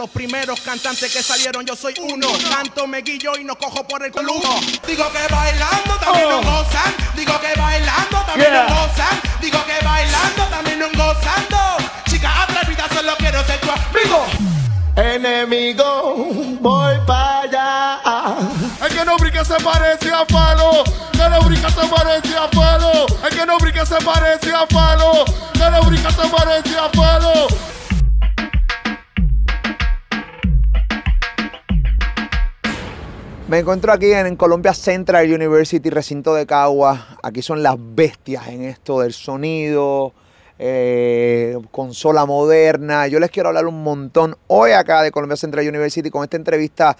los primeros cantantes que salieron, yo soy uno. Canto, me guillo y no cojo por el coluno. Digo que bailando también oh. gozan. Digo que bailando también gozan. Digo que bailando también no gozando. Chica atrevida, solo quiero ser tu amigo. Enemigo, voy para allá. El que no brinca se parece a palo. El que no brinca se parece a palo. El que no brinca se parece a falo. El que no brinca se parece a palo. Me encuentro aquí en Colombia Central University, recinto de Cagua. Aquí son las bestias en esto del sonido, eh, consola moderna. Yo les quiero hablar un montón hoy acá de Colombia Central University con esta entrevista.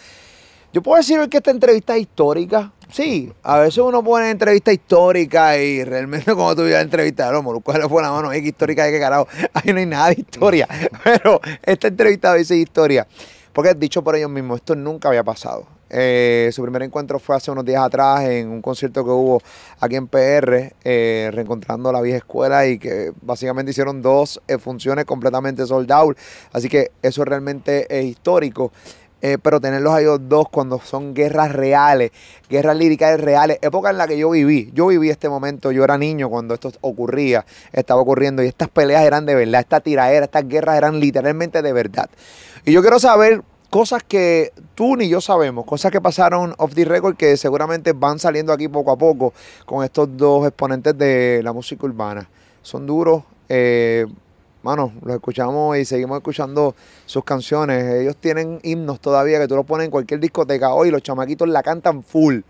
Yo puedo decir que esta entrevista es histórica. Sí, a veces uno pone entrevista histórica y realmente como tú la entrevista de los le fue la mano, es histórica de qué carajo. Ahí no hay nada de historia. Mm. Pero esta entrevista a veces es historia. Porque dicho por ellos mismos, esto nunca había pasado. Eh, su primer encuentro fue hace unos días atrás en un concierto que hubo aquí en PR, eh, reencontrando la vieja escuela y que básicamente hicieron dos eh, funciones completamente sold out. Así que eso realmente es histórico. pero tenerlos a ellos dos cuando son guerras reales, guerras líricas reales, época en la que yo viví. Yo viví este momento, yo era niño cuando esto ocurría, estaba ocurriendo y estas peleas eran de verdad, esta tiraera, estas guerras eran literalmente de verdad. Y yo quiero saber cosas que tú ni yo sabemos, cosas que pasaron off the record que seguramente van saliendo aquí poco a poco con estos dos exponentes de la música urbana. Son duros, eh, mano, los escuchamos y seguimos escuchando sus canciones. Ellos tienen himnos todavía que tú los pones en cualquier discoteca hoy los chamaquitos la cantan full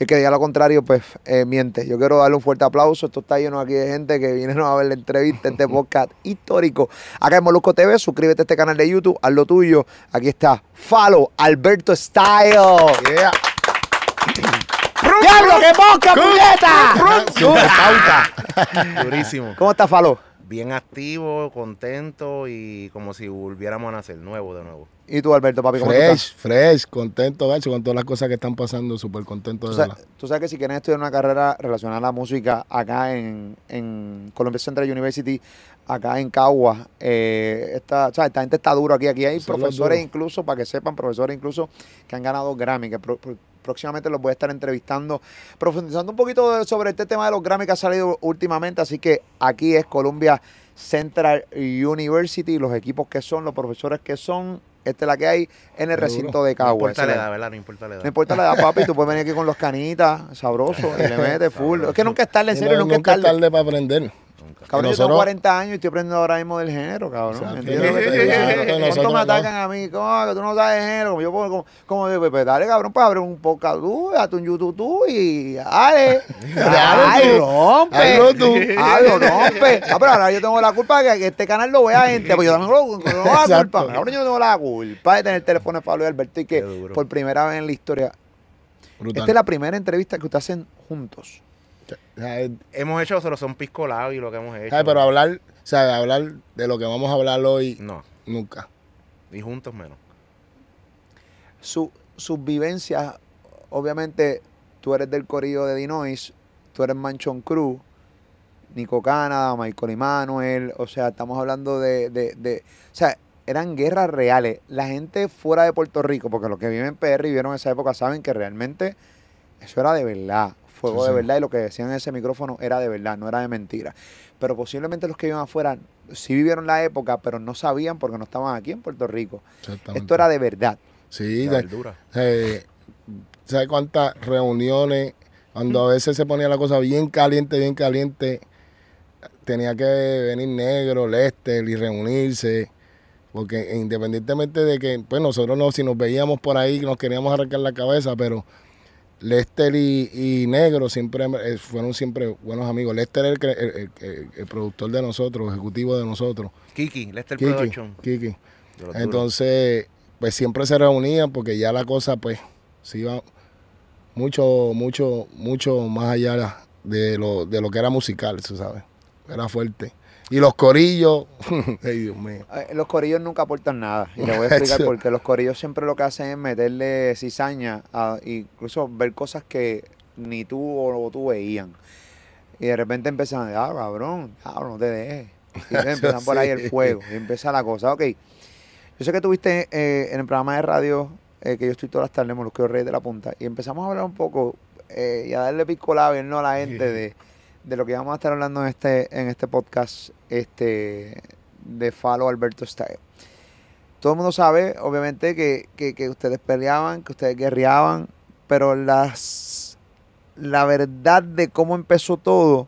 el que diga lo contrario, pues eh, miente. Yo quiero darle un fuerte aplauso. Esto está lleno aquí de gente que viene a ver la entrevista, este podcast histórico. Acá en Molusco TV, suscríbete a este canal de YouTube, haz lo tuyo. Aquí está, Falo, Alberto Style. Yeah. ¡Diablo, qué poca, puñeta! Durísimo. ¿Cómo está, Falo? bien activo, contento y como si volviéramos a nacer nuevo de nuevo. ¿Y tú, Alberto, papi? ¿cómo fresh, fresh, contento, gacho, con todas las cosas que están pasando, súper contento de sabes, la... Tú sabes que si quieres estudiar una carrera relacionada a la música acá en, en Colombia Central University, acá en Cagua, eh, esta, o esta gente está duro aquí. Aquí hay profesores incluso, para que sepan, profesores incluso que han ganado Grammy, que próximamente los voy a estar entrevistando, profundizando un poquito sobre este tema de los Grammy que ha salido últimamente. Así que aquí es Columbia Central University, los equipos que son, los profesores que son. Esta es la que hay en el recinto de Cagua. No importa la edad, ¿verdad? No importa la edad. No importa la edad, papi. Tú puedes venir aquí con los canitas, sabroso, y le metes full. Es que nunca es tarde, en serio, nunca, nunca es tarde para aprender. Cabrón, yo tengo 40 años y estoy aprendiendo ahora mismo del género, cabrón. O me atacan a mí? como ah, Que tú no sabes género. Como yo, como, como pues, pues, dale, cabrón, para pues, abrir un podcast tú, un YouTube y dale. dale, rompe. ay rompe. Ah, pero ahora yo tengo la culpa de que este canal lo vea gente. Pues yo también lo, no tengo la culpa. Ahora yo tengo la culpa de tener el teléfono de Pablo y Alberto y que por primera vez en la historia. Esta es la primera entrevista que ustedes hacen juntos. Hemos hecho solo son piscolados y lo que hemos hecho. Pero hablar, hablar de lo que vamos a hablar hoy. No. Nunca. Y juntos menos. Su, sus vivencias, obviamente, tú eres del corrido de Dinois, tú eres Manchón Cruz, Nico Canada, Michael Emanuel, o sea, estamos hablando de, de, O sea, eran guerras reales. La gente fuera de Puerto Rico, porque los que viven en PR y vieron esa época saben que realmente eso era de verdad fuego de verdad y lo que decían en ese micrófono era de verdad, no era de mentira. Pero posiblemente los que iban afuera sí vivieron la época, pero no sabían porque no estaban aquí en Puerto Rico. Esto era de verdad. Sí, de verdad. Eh, ¿Sabes cuántas reuniones? Cuando a veces se ponía la cosa bien caliente, bien caliente, tenía que venir Negro, Lester y reunirse. Porque independientemente de que, pues nosotros no, si nos veíamos por ahí, nos queríamos arrancar la cabeza, pero Lester y, Negro siempre eh, fueron siempre buenos amigos. Lester era el, el, productor de nosotros, ejecutivo de nosotros. Kiki, Lester Kiki, Kiki. Entonces, pues siempre se reunían porque ya la cosa, pues, se iba mucho, mucho, mucho más allá de lo, de lo que era musical, tú sabes. Era fuerte. Y los corillos, ay Dios mío. Eh, los corillos nunca aportan nada. Y le voy a explicar por Los corillos siempre lo que hacen es meterle cizaña, a, incluso ver cosas que ni tú o tú veían. Y de repente empiezan, ah, cabrón, cabrón, no te dejes. Y empiezan por ahí el fuego. Y empieza la cosa. Ok, yo sé que tuviste eh, en el programa de radio, eh, que yo estoy todas las tardes, Molusqueo Rey de la Punta, y empezamos a hablar un poco eh, y a darle pico y ¿no? a la gente de de lo que vamos a estar hablando en este, en este podcast este, de Falo Alberto Style. Todo el mundo sabe, obviamente, que, ustedes peleaban, que ustedes guerreaban, pero las, la verdad de cómo empezó todo,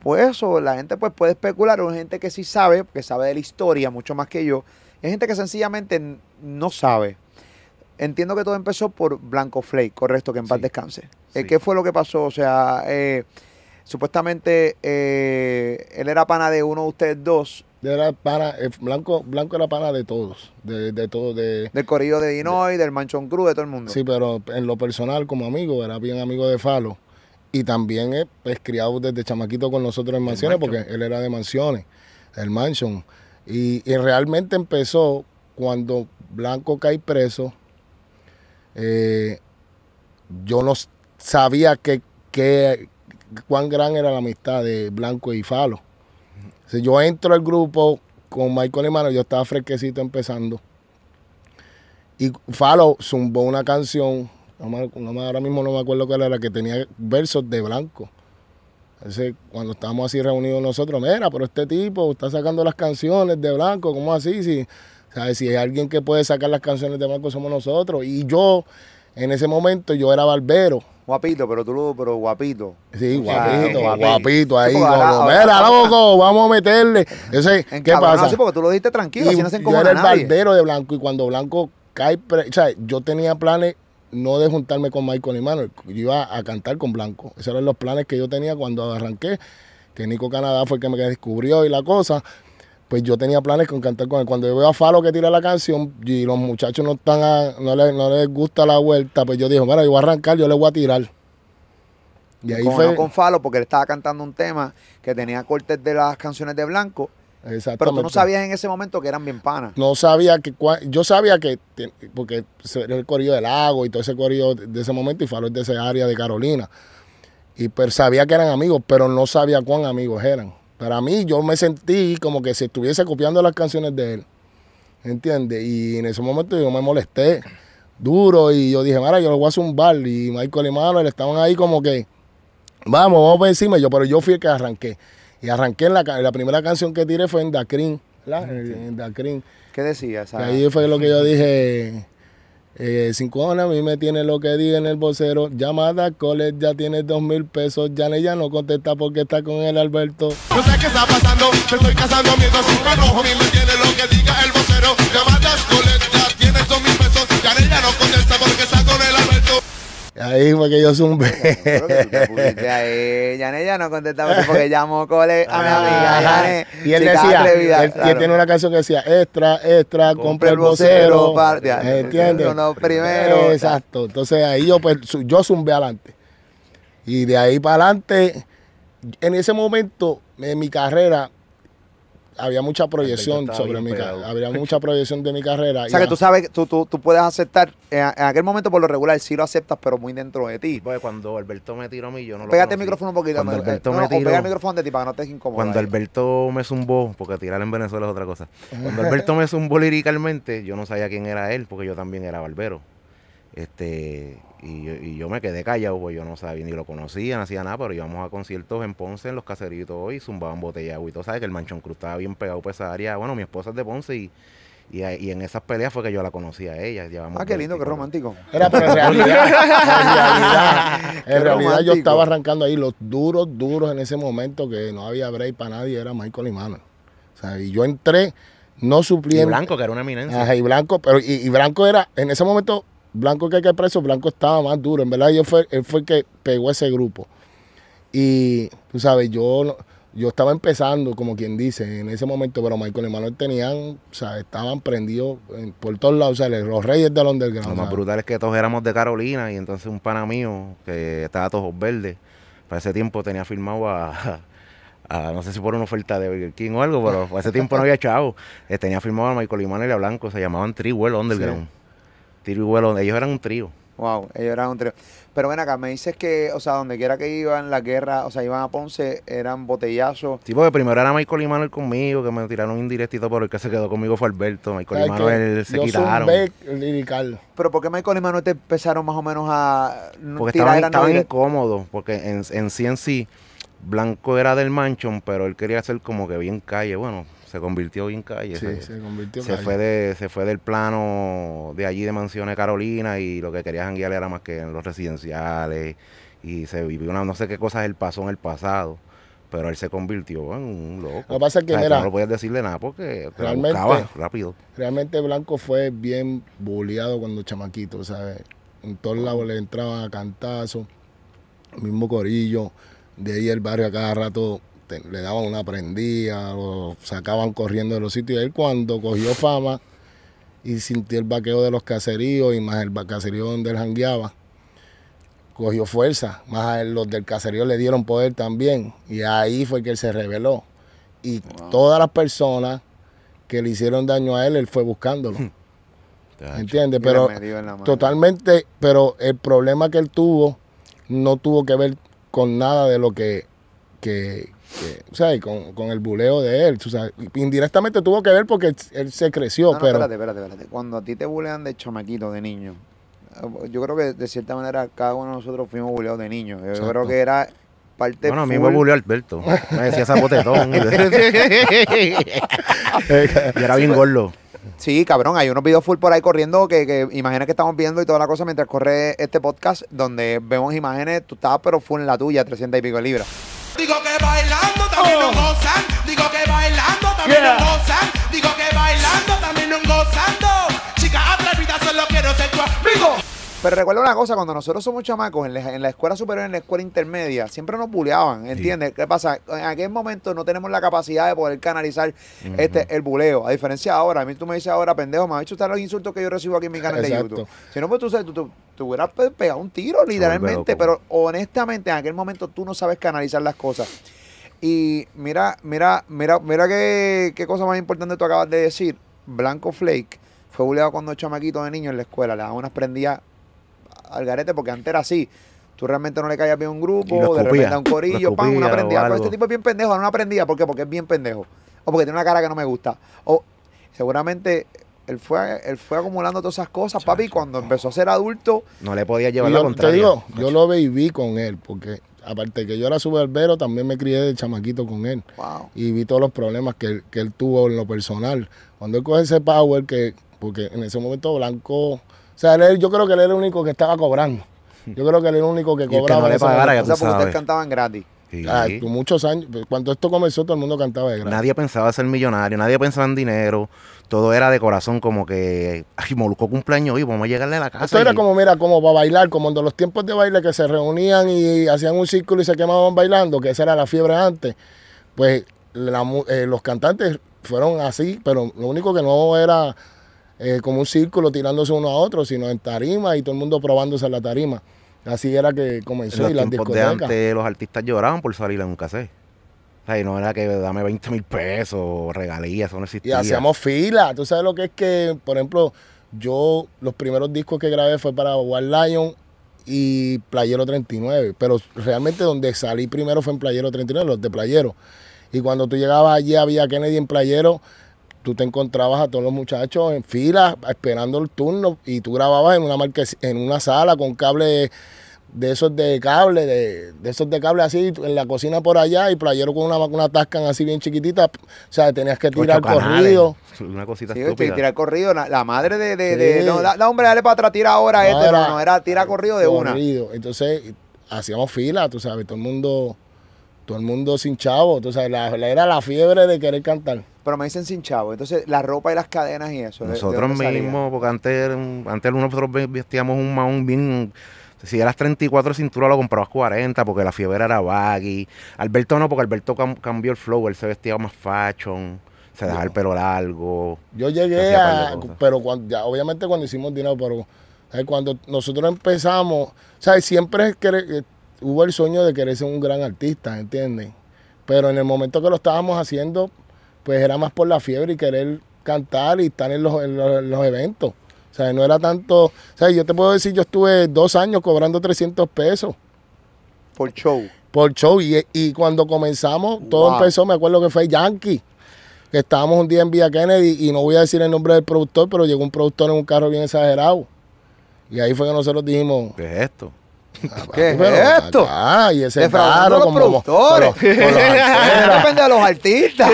pues eso, la gente pues, puede especular, o gente que sí sabe, que sabe de la historia mucho más que yo, es gente que sencillamente no sabe. Entiendo que todo empezó por Blanco Flake, correcto, que en paz descanse. Eh, ¿Qué fue lo que pasó? O sea, eh, Supuestamente eh, él era pana de uno de ustedes dos. Era eh, Blanco, Blanco era pana de todos, de, de de... Del corrillo de Dinoy, del Manchón Cruz, de todo el mundo. Sí, pero en lo personal, como amigo, era bien amigo de Falo. Y también es criado desde chamaquito con nosotros en mansiones, porque él era de mansiones, el Manchón. Y, realmente empezó cuando Blanco cae preso. Eh, yo no sabía qué... que, cuán gran era la amistad de Blanco y Falo. yo entro al grupo con Michael y Mano, yo estaba fresquecito empezando. Y Falo zumbó una canción, ahora mismo no me acuerdo cuál era, que tenía versos de Blanco. cuando estábamos así reunidos nosotros, mira, pero este tipo está sacando las canciones de Blanco, ¿cómo así? Si, si hay alguien que puede sacar las canciones de Blanco, somos nosotros. Y yo, en ese momento, yo era barbero. Guapito, pero tú lo, pero guapito. Sí, guapito, guapito, ahí. loco, mira, loco, vamos a meterle. Yo ¿qué pasa? No, sí, porque tú lo dijiste tranquilo, y, no se Yo era el barbero de Blanco y cuando Blanco cae, o sea, yo tenía planes no de juntarme con Michael y Manuel, yo iba a cantar con Blanco. Esos eran los planes que yo tenía cuando arranqué, que Nico Canadá fue el que me descubrió y la cosa, pues yo tenía planes con cantar con él. Cuando yo veo a Falo que tira la canción y los muchachos no están no, les, gusta la vuelta, pues yo dije, bueno, yo voy a arrancar, yo le voy a tirar. Y ahí fue... con Falo, porque él estaba cantando un tema que tenía cortes de las canciones de Blanco. Exacto. Pero tú no sabías en ese momento que eran bien panas. No sabía que. Yo sabía que. Porque era el corillo del lago y todo ese corillo de ese momento y Falo es de esa área de Carolina. Y pero sabía que eran amigos, pero no sabía cuán amigos eran. Para mí, yo me sentí como que se estuviese copiando las canciones de él. ¿Entiendes? Y en ese momento yo me molesté duro y yo dije, mira, yo lo voy a zumbar. Y Michael y Manuel estaban ahí como que, vamos, vamos por encima. Yo, pero yo fui el que arranqué. Y arranqué en la, la primera canción que tiré fue en Dakrin. ¿verdad? En, ¿Qué decías? ahí fue lo que yo dije eh, cinco a mí me tiene lo que diga en el vocero. Llamada cole, ya tiene dos mil pesos. Ya ella no contesta porque está con el Alberto. No sé qué está pasando, me estoy casando mientras cinco A mí me tiene lo que diga el vocero. Llamada cole, ya tiene dos mil pesos. Ya ella no contesta porque está con el Alberto. Ahí fue que yo zumbé. Ya ya no contestaba porque llamó cole a mi amiga Y él decía, él, tiene una canción que decía, extra, extra, compra el vocero. ¿Entiendes? primero. Exacto. Entonces ahí yo, pues, yo zumbé adelante. Y de ahí para adelante, en ese momento, en mi carrera, había mucha proyección sobre mi carrera. Había mucha proyección de mi carrera. O sea, que tú sabes, tú, tú, puedes aceptar, eh, en, aquel momento por lo regular sí lo aceptas, pero muy dentro de ti. Pues cuando Alberto me tiró a mí, yo no lo Pégate el micrófono un poquito. Cuando eh, Alberto me tiró, el micrófono de ti para que no te incomode. Cuando Alberto me zumbó, porque tirar en Venezuela es otra cosa. Cuando Alberto me zumbó liricalmente, yo no sabía quién era él, porque yo también era barbero. Este, y yo, y yo me quedé callado, Porque yo no sabía ni lo conocía, no hacía nada, pero íbamos a conciertos en Ponce, en los caseritos, y zumbaban botella de Y tú sabes que el Manchón Cruz estaba bien pegado Por esa área. Bueno, mi esposa es de Ponce y, y, en esas peleas fue que yo la conocía a ella. Llevamos ah, qué lindo, qué romántico. Era, pero en realidad, en realidad, yo estaba arrancando ahí los duros, duros en ese momento que no había break para nadie, era Michael y Imano. O sea, y yo entré, no supliendo. Y Blanco, que era una eminencia. Ajá, y Blanco, pero y Blanco era, en ese momento Blanco que que preso, Blanco estaba más duro. En verdad, yo fue, él fue el que pegó ese grupo. Y tú sabes, yo, yo estaba empezando, como quien dice, en ese momento, pero Michael y Manuel tenían, o sea, estaban prendidos por todos lados, o sea, los reyes del underground. Lo más brutal es que todos éramos de Carolina y entonces un pana mío que estaba todos verdes, para ese tiempo tenía firmado a, no sé si por una oferta de Burger King o algo, pero para ese tiempo no había chavo. Eh, tenía firmado a Michael y Manuel y a Blanco, se llamaban Well Underground. Tiro y vuelo, ellos eran un trío. Wow, ellos eran un trío. Pero ven acá, me dices que, o sea, donde quiera que iban, la guerra, o sea, iban a Ponce, eran botellazos. Sí, porque primero era Michael manuel conmigo, que me tiraron indirectito, pero el que se quedó conmigo fue Alberto. Michael y manuel se quitaron. Pero ¿por qué Michael manuel te empezaron más o menos a Porque estaban, estaban incómodos, porque en, en sí en sí, Blanco era del manchón, pero él quería ser como que bien calle, bueno, se convirtió en calle. Sí, se, convirtió Fue se fue del plano de allí de Mansiones Carolina y lo que quería janguear era más que en los residenciales y se vivió una no sé qué cosas él pasó en el pasado. Pero él se convirtió en un loco. Lo que pasa es que, no lo decirle nada porque realmente, rápido. Realmente Blanco fue bien boleado cuando chamaquito, ¿sabes? En todos lados le entraba a cantazo, mismo corillo. De ahí el barrio a cada rato le daban una prendida, o sacaban corriendo de los sitios. Y él cuando cogió fama y sintió el vaqueo de los caseríos y más el caserío donde él jangueaba, cogió fuerza. Más a los del caserío le dieron poder también. Y ahí fue que él se reveló. Y todas las personas que le hicieron daño a él, él fue buscándolo. Hmm. ¿Entiendes? Pero totalmente, pero el problema que él tuvo no tuvo que ver con nada de lo que, que, o sea, y con, el buleo de él. indirectamente tuvo que ver porque él, se creció, pero... Cuando a ti te bulean de chamaquito, de niño, yo creo que de cierta manera cada uno de nosotros fuimos buleados de niño. Yo creo que era parte Bueno, a mí me buleó Alberto. Me decía zapotetón. y era bien gordo. Sí, cabrón, hay unos videos full por ahí corriendo que, que que estamos viendo y toda la cosa mientras corre este podcast donde vemos imágenes, tú estabas pero full en la tuya, 300 y pico de libras. Digo que bailando también oh. gozan. Digo que bailando también gozan. Digo que bailando también no gozando. Chicas vida solo quiero ser tu amigo. Pero recuerda una cosa, cuando nosotros somos chamacos, en la, escuela superior, en la escuela intermedia, siempre nos buleaban, ¿entiendes? ¿Qué pasa? En aquel momento no tenemos la capacidad de poder canalizar este el buleo. A diferencia ahora, a mí tú me dices ahora, pendejo, me has hecho estar los insultos que yo recibo aquí en mi canal de YouTube. Si no, pues tú tú, tú, hubieras pegado un tiro literalmente, pero honestamente en aquel momento tú no sabes canalizar las cosas. Y mira, mira, mira, mira qué, cosa más importante tú acabas de decir. Blanco Flake fue buleado cuando chamaquito de niño en la escuela, le daban prendía al garete, porque antes era así. Tú realmente no le caías bien un grupo, de repente a un corillo, pan, una prendida. Pero este tipo es bien pendejo, no una prendida. ¿Por qué? Porque es bien pendejo. O porque tiene una cara que no me gusta. O seguramente él fue, él fue acumulando todas esas cosas, papi, cuando empezó a ser adulto. No le podía llevar la contraria. Te digo, yo lo viví con él, porque aparte que yo era su barbero, también me crié de chamaquito con él. Y vi todos los problemas que, que, él tuvo en lo personal. Cuando él coge ese power, que porque en ese momento Blanco o sea, yo creo que él era el único que estaba cobrando. Yo creo que él era el único que cobraba. Y el que no le pagara, ya tú o sea, porque ustedes cantaban gratis. Ah, muchos años, pues, cuando esto comenzó todo el mundo cantaba de gratis. Nadie pensaba ser millonario, nadie pensaba en dinero, todo era de corazón como que, ay, Molusco cumpleaños y vamos a llegarle a la casa. Esto era como, mira, como para bailar, como en los tiempos de baile que se reunían y hacían un círculo y se quemaban bailando, que esa era la fiebre antes, pues eh, los cantantes fueron así, pero lo único que no era eh, como un círculo tirándose uno a otro, sino en tarima y todo el mundo probándose la tarima. Así era que comenzó los y De antes, los artistas lloraban por salir en un cassette. O y no era que dame 20 mil pesos, regalías, eso no existía. Y hacíamos fila. Tú sabes lo que es que, por ejemplo, yo los primeros discos que grabé fue para War Lion y Playero 39. Pero realmente donde salí primero fue en Playero 39, los de Playero. Y cuando tú llegabas allí había Kennedy en Playero tú te encontrabas a todos los muchachos en fila esperando el turno y tú grababas en una en una sala con cable de esos de cable, de, esos de cable así, en la cocina por allá y playero con una, una tascan así bien chiquitita. O sea, tenías que tirar corrido. Una cosita sí, tirar corrido. La, madre de... de, no, la, hombre, dale para atrás, tira ahora este. no, era tira corrido de una. Entonces, hacíamos fila, tú sabes, todo el mundo todo el mundo sin chavo, tú sabes, la, era la fiebre de querer cantar. Pero me dicen sin chavo, entonces la ropa y las cadenas y eso. Nosotros mismos, porque antes, antes nosotros vestíamos un maón bien... Si eras 34 cintura lo comprabas 40 porque la fiebre era baggy. Alberto no, porque Alberto cambió el flow, él se vestía más fashion se dejaba el pelo largo. Yo llegué a, pero cuando, ya, obviamente cuando hicimos dinero, pero cuando nosotros empezamos, sea, siempre es que hubo el sueño de querer ser un gran artista, ¿entienden? Pero en el momento que lo estábamos haciendo, pues era más por la fiebre y querer cantar y estar en los, eventos. O sea, no era tanto. O sea, yo te puedo decir, yo estuve dos años cobrando 300 pesos. Por show. Por show. Y, cuando comenzamos, todo empezó, me acuerdo que fue Yankee estábamos un día en Vía Kennedy y no voy a decir el nombre del productor, pero llegó un productor en un carro bien exagerado. Y ahí fue que nosotros dijimos, ¿qué es esto? Ah, ¿Qué es esto? Ah, y ese como los Depende de los artistas.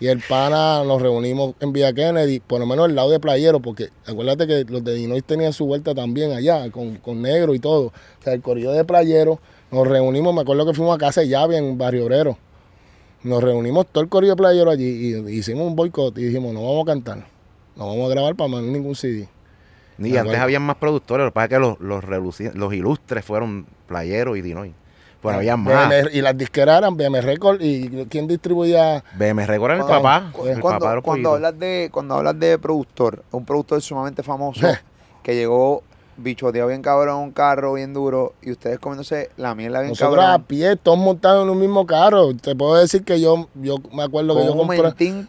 y, el pana, nos reunimos en Villa Kennedy, por lo menos el lado de Playero, porque acuérdate que los de Dinois tenían su vuelta también allá, con, negro y todo. O sea, el corrido de Playero, nos reunimos, me acuerdo que fuimos a casa de llave en Barrio Obrero. Nos reunimos todo el corrido de Playero allí y, hicimos un boicot y dijimos, no vamos a cantar, no vamos a grabar para mandar ningún CD. Y antes habían más productores, lo que pasa es que los, los, los ilustres fueron Playero y Dinoy. Pero ah, había más. y las disqueras eran BM Record. ¿Y quién distribuía? BM Record era el papá. de, cuando hablas de productor, un productor sumamente famoso que llegó bichoteado bien cabrón un carro bien duro y ustedes comiéndose la mierda bien Nosotros cabrón. a pie, todos montados en un mismo carro. Te puedo decir que yo, yo me acuerdo que yo compré,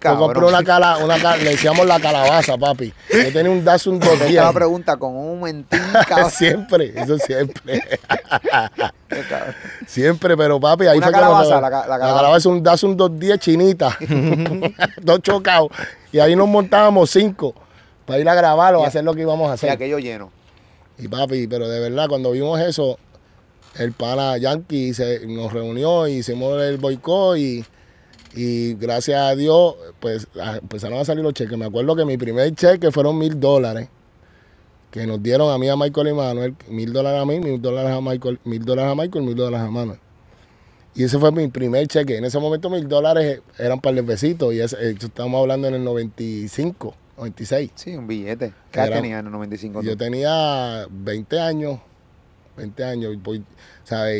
yo compré una cala, una le decíamos la calabaza, papi. Yo tenía un Datsun 210. iba la pregunta, con un mentín, siempre, eso siempre. siempre, pero papi, ahí una la calabaza, la, calabaza. La un dos 210 chinita. Dos chocados. Y ahí nos montábamos cinco para ir a grabar o hacer lo que íbamos a hacer. Y aquello lleno. Y papi, pero de verdad, cuando vimos eso, el pana Yankee se, nos reunió y hicimos el boicot y, y gracias a Dios, pues empezaron a salir los cheques. Me acuerdo que mi primer cheque fueron mil dólares que nos dieron a mí a Michael y Manuel, mil dólares a mí, mil dólares a Michael, mil dólares a Michael, mil dólares a Manuel. Y ese fue mi primer cheque. En ese momento mil dólares eran para el besito y eh, estamos hablando en el 95. 96. Sí, un billete. ¿Qué edad tenía en el 95? Yo tenía 20 años. 20 años. Y, voy,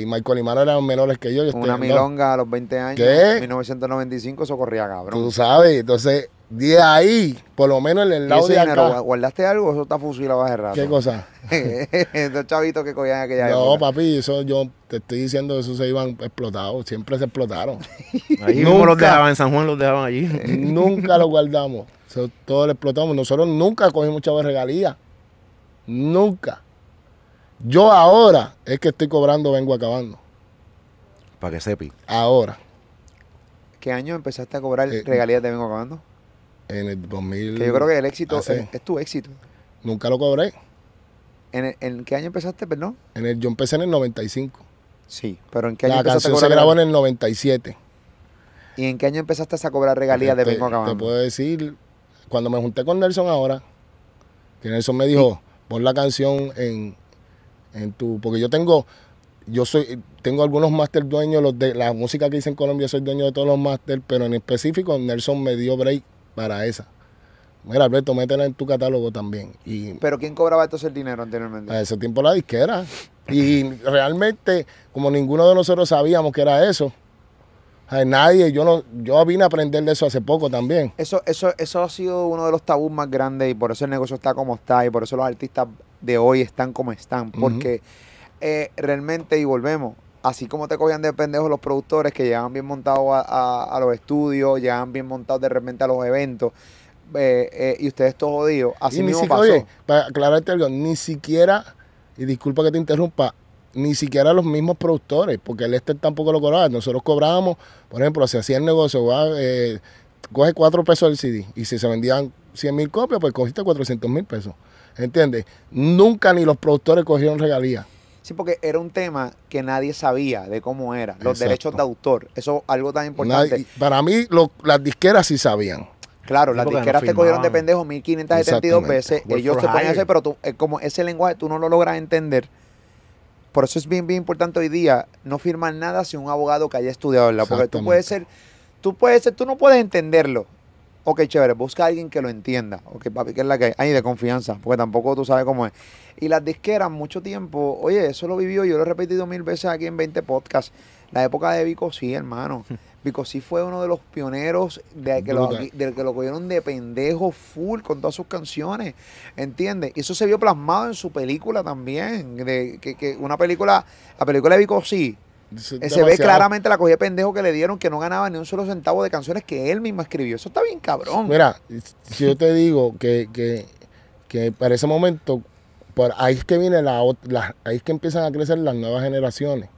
y Michael y Mara eran menores que yo. yo Una milonga a los 20 años. ¿Qué? 1995 eso corría cabrón. Tú sabes, entonces de ahí, por lo menos en el lado de acá. ¿Guardaste algo? Eso está fusilado hace rato. ¿Qué cosa? Esos chavitos que cogían aquella No, papi, eso yo te estoy diciendo, eso se iban explotados, siempre se explotaron. nunca, los dejaban, en San Juan los dejaban allí. nunca los guardamos, eso, todo lo explotamos. Nosotros nunca cogimos chavos de regalías, nunca. Yo ahora es que estoy cobrando, vengo acabando. Para que sepi. Ahora. ¿Qué año empezaste a cobrar eh, regalías de vengo acabando? en el 2000. yo creo que el éxito es, tu éxito. Nunca lo cobré. ¿En, qué año empezaste, perdón? En el, yo empecé en el 95. Sí, pero ¿en qué año La empezaste canción se grabó en el 97. ¿Y en qué año empezaste a cobrar regalías de Acabando? Te puedo decir, cuando me junté con Nelson ahora, que Nelson me dijo, pon la canción en, en tu. Porque yo tengo yo soy tengo algunos máster dueños los de la música que hice en Colombia soy dueño de todos los máster pero en específico Nelson me dio break para esa. Mira, Alberto, métela en tu catálogo también. Y ¿Pero quién cobraba entonces el dinero anteriormente? A ese tiempo la disquera. Y realmente, como ninguno de nosotros sabíamos que era eso, nadie, yo no, yo vine a aprender de eso hace poco también. Eso, eso, eso ha sido uno de los tabús más grandes y por eso el negocio está como está y por eso los artistas de hoy están como están. Porque eh, realmente, y volvemos, así como te cogían de pendejos los productores que llegaban bien montados a, los estudios, llegaban bien montados de repente a los eventos, eh, eh, y ustedes todos jodidos, así mismo pasó. Oye, para aclararte algo, ni siquiera, y disculpa que te interrumpa, ni siquiera los mismos productores, porque el este tampoco lo cobraba. Nosotros cobrábamos, por ejemplo, si hacía el negocio, eh, coge cuatro pesos el CD, y si se vendían 100 mil copias, pues cogiste 400 mil pesos. ¿Entiendes? Nunca ni los productores cogieron regalías. Sí, porque era un tema que nadie sabía de cómo era, los derechos de autor. Eso es algo tan importante. para mí, las disqueras sí sabían. Claro, las disqueras te cogieron de pendejo 1572 veces, ellos te ponen hacer, pero eh, como ese lenguaje tú no lo logras entender. Por eso es bien, bien importante hoy día no firmar nada si un abogado que haya estudiado, la, Porque tú puedes ser, tú puedes ser, tú no puedes entenderlo, Ok, chévere, busca a alguien que lo entienda. Ok, papi, que es la que hay? de confianza, porque tampoco tú sabes cómo es. Y las disqueras, mucho tiempo, oye, eso lo vivió, yo lo he repetido mil veces aquí en 20 podcasts. La época de Vico sí, hermano. Vico sí fue uno de los pioneros de que, lo, que lo cogieron de pendejo full con todas sus canciones. ¿Entiendes? Y eso se vio plasmado en su película también. De, que, que una película, la película de Vico sí, se ve claramente la cogida pendejo que le dieron que no ganaba ni un solo centavo de canciones que él mismo escribió. Eso está bien cabrón. Mira, si yo te digo que, que, para ese momento, ahí es que viene la, ahí que empiezan a crecer las nuevas generaciones.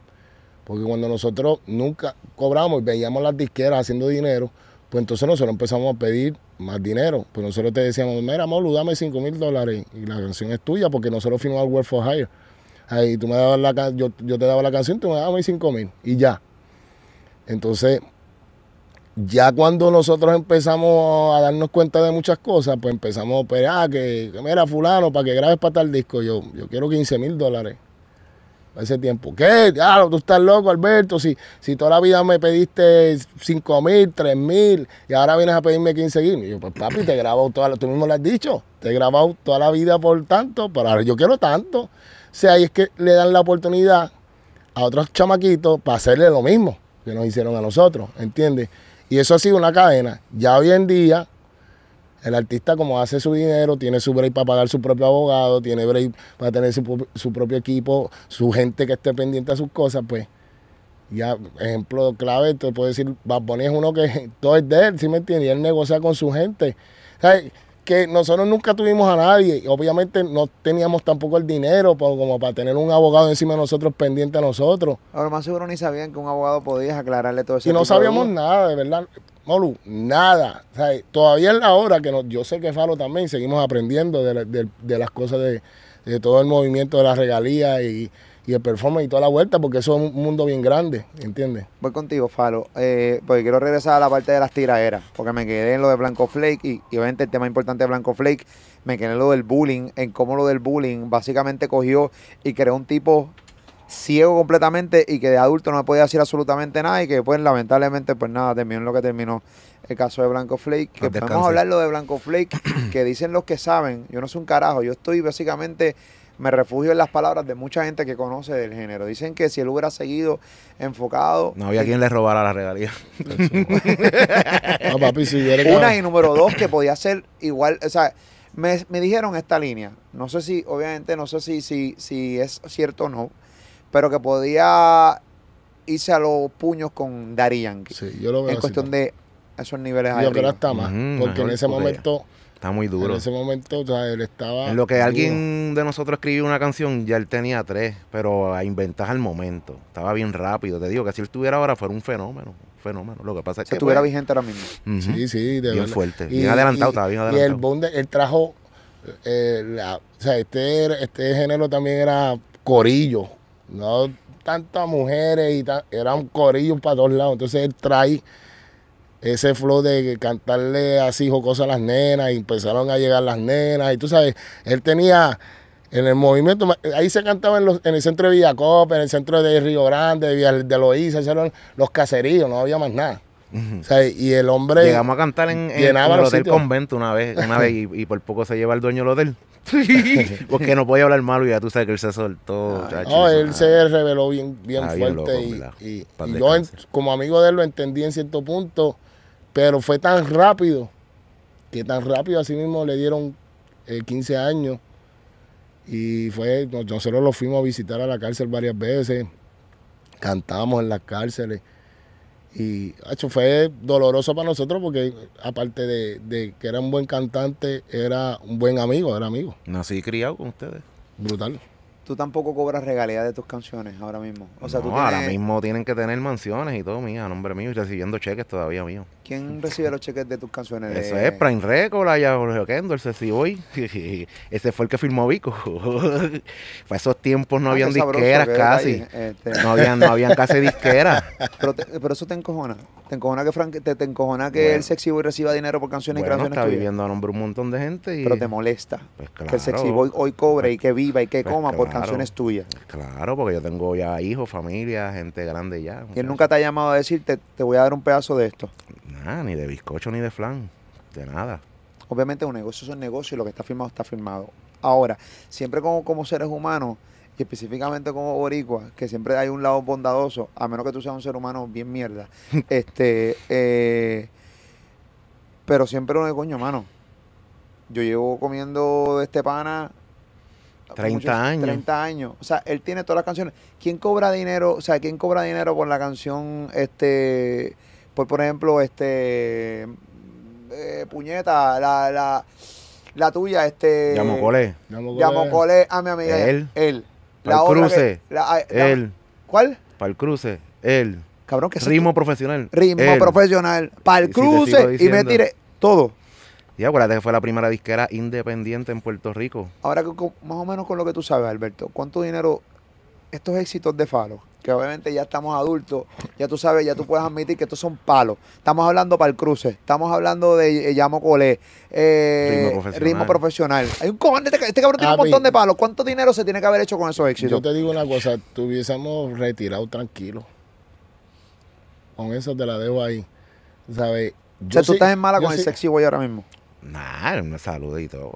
Porque cuando nosotros nunca cobramos y veíamos las disqueras haciendo dinero, pues entonces nosotros empezamos a pedir más dinero. Pues nosotros te decíamos, mira, Molu, dame 5 mil dólares y la canción es tuya porque nosotros firmamos World for Hire. Ahí tú me dabas la yo, yo te daba la canción, tú me dabas mis 5 mil y ya. Entonces, ya cuando nosotros empezamos a darnos cuenta de muchas cosas, pues empezamos pues, a ah, operar, que, mira, fulano, para que grabes para tal disco, yo, yo quiero 15 mil dólares. A ese tiempo, ¿qué? Ah, tú estás loco, Alberto, si, si toda la vida me pediste 5 mil, 3 mil, y ahora vienes a pedirme 15 mil. yo, pues papi, te he grabado toda la, tú mismo lo has dicho, te he grabado toda la vida por tanto, pero ahora yo quiero tanto. O sea, ahí es que le dan la oportunidad a otros chamaquitos para hacerle lo mismo que nos hicieron a nosotros, ¿entiendes? Y eso ha sido una cadena. Ya hoy en día, el artista como hace su dinero, tiene su break para pagar su propio abogado, tiene break para tener su, propio equipo, su gente que esté pendiente a sus cosas, pues ya, ejemplo clave, te puedo decir, Bad es uno que todo es de él, ¿sí me entiendes? Y él negocia con su gente. ¿Sabes? que nosotros nunca tuvimos a nadie. Obviamente no teníamos tampoco el dinero como para tener un abogado encima de nosotros pendiente a nosotros. Ahora más seguro ni sabían que un abogado podía aclararle todo eso. Y no sabíamos nada, de verdad. Molu, nada. todavía es la hora que yo sé que Falo también seguimos aprendiendo de, de las cosas de, todo el movimiento de la regalía y, y el performance y toda la vuelta, porque eso es un mundo bien grande, ¿entiendes? Voy contigo, Falo, eh, porque quiero regresar a la parte de las tiraderas, porque me quedé en lo de Blanco Flake y, obviamente el tema importante de Blanco Flake, me quedé en lo del bullying, en cómo lo del bullying básicamente cogió y creó un tipo ciego completamente y que de adulto no podía decir absolutamente nada y que pues lamentablemente pues nada, terminó en lo que terminó el caso de Blanco Flake, que podemos hablar lo de Blanco Flake, que dicen los que saben, yo no soy un carajo, yo estoy básicamente me refugio en las palabras de mucha gente que conoce del género. Dicen que si él hubiera seguido enfocado. No había quien le robara la regalía. no, papi, si Una y número dos, que podía ser igual. O sea, me, dijeron esta línea. No sé si, obviamente, no sé si, si, si es cierto o no, pero que podía irse a los puños con darían Sí, yo lo veo. En cuestión de esos niveles Yo creo que está más, porque en ese momento Está muy duro. En ese momento, o sea, él estaba. En lo que alguien de nosotros escribió una canción, ya él tenía tres, pero a inventar al momento. Estaba bien rápido. Te digo que si él estuviera ahora, fuera un fenómeno. fenómeno. Lo que pasa es que. estuviera pues, vigente ahora mismo. Sí, sí, de Bien fuerte. bien adelantado, estaba bien adelantado. Y el Bonde, él trajo. Eh, o sea, este, este género también era corillo. No tantas mujeres y tal. era un corillo para todos lados. Entonces él trae ese flow de cantarle así jocosa a las nenas y empezaron a llegar las nenas. Y tú sabes, él tenía en el movimiento, ahí se cantaba en, los, en el centro de Villacopa, en el centro de Río Grande, de, de Loíza, los caseríos, no había más nada. y el hombre. Llegamos a cantar en, el hotel convento una vez, una vez y, por poco se lleva el dueño del hotel. Porque no podía hablar malo y ya tú sabes que él se soltó. no, él se reveló bien, bien ah, fuerte. y yo, como amigo de él, lo entendí en cierto punto. Pero fue tan rápido, que tan rápido así mismo le dieron 15 eh, años. Y fue, nosotros lo fuimos a visitar a la cárcel varias veces, cantamos en las cárceles. Y hecho, fue doloroso para nosotros porque, aparte de, de, que era un buen cantante, era un buen amigo, era amigo. Nací criado con ustedes. Brutal tú tampoco cobras regalías de tus canciones ahora mismo. O sea, tú ahora mismo tienen que tener mansiones y todo, mía, nombre mío, y recibiendo cheques todavía mío. ¿Quién recibe los cheques de tus canciones? Eso es Prime Record, allá Jorge Kendall, ese hoy. ese fue el que firmó Vico. Fue esos tiempos no ah, habían disqueras casi. Este. No habían, no habían casi disqueras. Pero, pero, eso te encojona. Te encojona que Frank, te, te encojona que el Sexy Boy reciba dinero por canciones y canciones. Está viviendo a nombre un montón de gente y... Pero te molesta. Pues que el Sexy Boy hoy cobre y pues que viva y que pues coma porque claro. tuyas. Claro, porque yo tengo ya hijos, familia, gente grande ya. ¿Quién nunca te ha llamado a decirte, te voy a dar un pedazo de esto? Nada, ni de bizcocho, ni de flan, de nada. Obviamente un negocio es un negocio y lo que está firmado está firmado. Ahora, siempre como, seres humanos, y específicamente como boricua, que siempre hay un lado bondadoso, a menos que tú seas un ser humano bien mierda, este, eh, pero siempre uno de coño, mano. Yo llevo comiendo de este pana 30 años. 30 años. O sea, él tiene todas las canciones. ¿Quién cobra dinero? O sea, ¿quién cobra dinero por la canción, este, por, por ejemplo, este, eh, puñeta, la, la, la tuya, este. llamo cole a mi amiga. Él. Él. La cruce. él. ¿Cuál? Para el cruce. Él. Cabrón, que Ritmo profesional. Ritmo profesional. Para cruce. y me tiré todo. Y acuérdate que fue la primera disquera independiente en Puerto Rico. Ahora, más o menos con lo que tú sabes, Alberto, ¿cuánto dinero estos éxitos de Falo? Que obviamente ya estamos adultos, ya tú sabes, ya tú puedes admitir que estos son palos. Estamos hablando para el cruce, estamos hablando de Llamo eh, Colé, eh, ritmo, profesional. Hay un este, este, cabrón tiene un montón de palos. ¿Cuánto dinero se tiene que haber hecho con esos éxitos? Yo te digo una cosa, tuviésemos retirado tranquilo. Con eso te la dejo ahí. ¿Sabes? o sea, tú estás en mala con el sexy boy ahora mismo nada un saludito.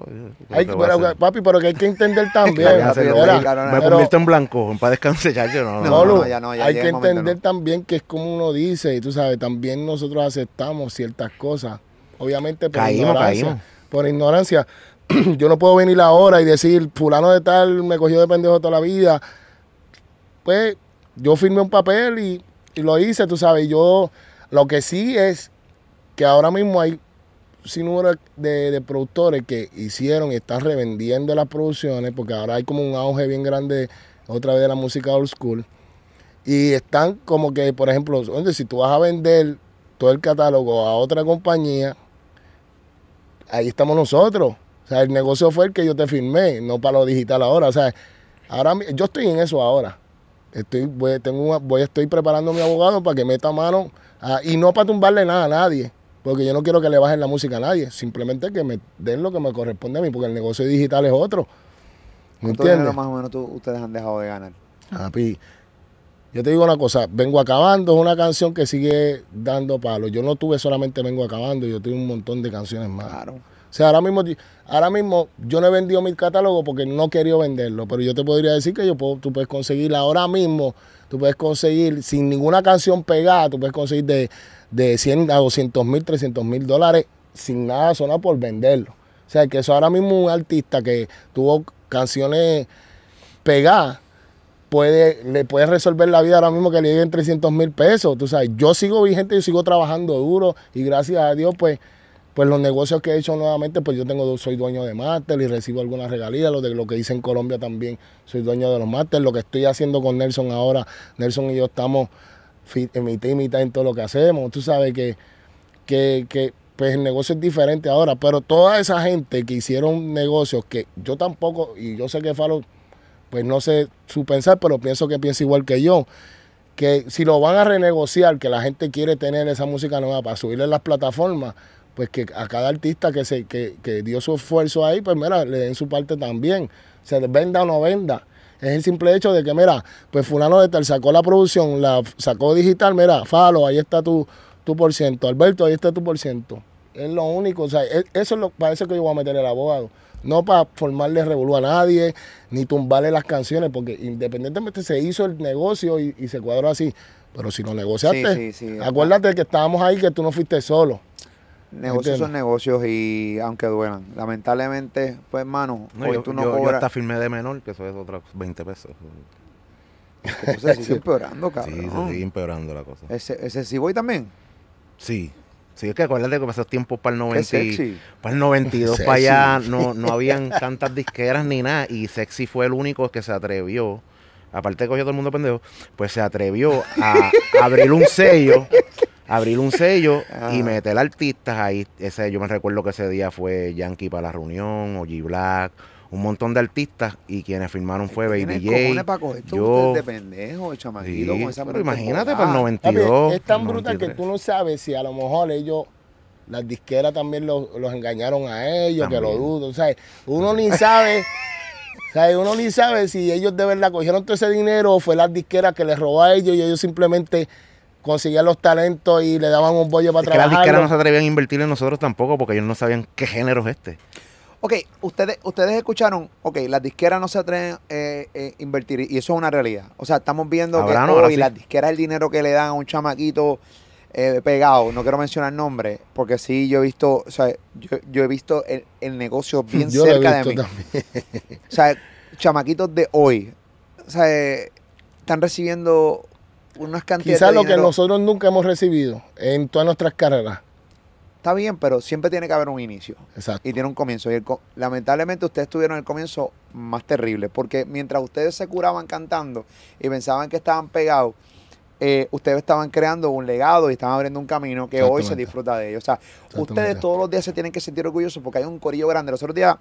papi, pero que hay que entender también. me convierto en blanco, para descansar yo no. hay que entender también que es como uno dice, y tú sabes, también nosotros aceptamos ciertas cosas. Obviamente por ignorancia. Por ignorancia. yo no puedo venir ahora y decir, fulano de tal me cogió de pendejo toda la vida. Pues yo firmé un papel y, y lo hice, tú sabes. Yo lo que sí es que ahora mismo hay sinnúmero de, de productores que hicieron y están revendiendo las producciones, porque ahora hay como un auge bien grande otra vez de la música old school. Y están como que, por ejemplo, si tú vas a vender todo el catálogo a otra compañía, ahí estamos nosotros. O sea, el negocio fue el que yo te firmé, no para lo digital ahora. O sea, ahora yo estoy en eso ahora. Estoy, voy, tengo voy, estoy preparando a mi abogado para que meta mano y no para tumbarle nada a nadie. Porque yo no quiero que le bajen la música a nadie, simplemente que me den lo que me corresponde a mí, porque el negocio digital es otro. ¿Me entiendes? más o menos ustedes han dejado de ganar? yo te digo una cosa, Vengo Acabando es una canción que sigue dando palo, Yo no tuve solamente Vengo Acabando, yo tuve un montón de canciones más. Claro. O sea, ahora mismo, ahora mismo yo no he vendido mi catálogo porque no quería venderlo, pero yo te podría decir que yo puedo, tú puedes conseguir ahora mismo, tú puedes conseguir sin ninguna canción pegada, tú puedes conseguir de de 100 a 200 mil, 300 mil dólares sin nada sonar por venderlo. O sea, que eso ahora mismo un artista que tuvo canciones pegadas, puede, le puede resolver la vida ahora mismo que le lleguen 300 mil pesos. Tú sabes, yo sigo vigente, yo sigo trabajando duro y gracias a Dios, pues, pues los negocios que he hecho nuevamente, pues yo tengo, soy dueño de máster y recibo algunas regalías. Lo de lo que hice en Colombia también, soy dueño de los máster. Lo que estoy haciendo con Nelson ahora, Nelson y yo estamos fit, mitad y mitad en todo lo que hacemos. Tú sabes que, que, pues el negocio es diferente ahora, pero toda esa gente que hicieron negocios que yo tampoco, y yo sé que Falo, pues no sé su pensar, pero pienso que piensa igual que yo, que si lo van a renegociar, que la gente quiere tener esa música nueva para subirle a las plataformas, pues que a cada artista que, se, que, que dio su esfuerzo ahí, pues mira, le den su parte también, se venda o no venda. Es el simple hecho de que, mira, pues fulano de tal sacó la producción, la sacó digital, mira, Falo, ahí está tu, tu por ciento. Alberto, ahí está tu por ciento. Es lo único, o sea, e, eso es lo, para eso que yo voy a meter el abogado. No para formarle revolú a nadie, ni tumbarle las canciones, porque independientemente se hizo el negocio y, se cuadró así. Pero si no negociaste, acuérdate que estábamos ahí, que tú no fuiste solo. Negocios son negocios y aunque duelan. Lamentablemente, pues hermano, hoy tú no yo, cobras. Yo hasta firmé de menor, que eso es otros 20 pesos. se sigue empeorando, cabrón. Sí, se sigue empeorando la cosa. ¿Ese, ese sí voy también? Sí. Sí, es que acuérdate que pasó tiempos para el 90, para el 92 para allá no, no habían tantas disqueras ni nada y Sexy fue el único que se atrevió, aparte de coger todo el mundo pendejo, pues se atrevió a abrir un sello abrir un sello y meter artistas ahí. Ese, yo me recuerdo que ese día fue Yankee para la reunión, o G Black, un montón de artistas y quienes firmaron fue Baby J. yo, con imagínate para el 92. es tan brutal que tú no sabes si a lo mejor ellos las disqueras también los, engañaron a ellos, que lo dudo, o sea, uno ni sabe O sea, uno ni sabe si ellos de verdad cogieron todo ese dinero o fue la disqueras que les robó a ellos y ellos simplemente conseguían los talentos y le daban un bollo para trabajar. Que las disqueras no se atrevían a invertir en nosotros tampoco porque ellos no sabían qué género es este. Ok, ustedes, ustedes escucharon, ok, las disqueras no se atreven a eh, eh, invertir y eso es una realidad. O sea, estamos viendo que hoy las disqueras el dinero que le dan a un chamaquito eh, pegado, no quiero mencionar nombres, porque sí, yo he visto, o sea, yo, he visto el, negocio bien cerca de mí. o sea, chamaquitos de hoy, o sea, están recibiendo unas cantidades. Quizás lo que nosotros nunca hemos recibido en todas nuestras carreras. Está bien, pero siempre tiene que haber un inicio. Exacto. Y tiene un comienzo. Y lamentablemente ustedes tuvieron el comienzo más terrible, porque mientras ustedes se curaban cantando y pensaban que estaban pegados, eh, ustedes estaban creando un legado y estaban abriendo un camino que hoy se disfruta de ellos. O sea, ustedes todos los días se tienen que sentir orgullosos porque hay un corillo grande. Los otros días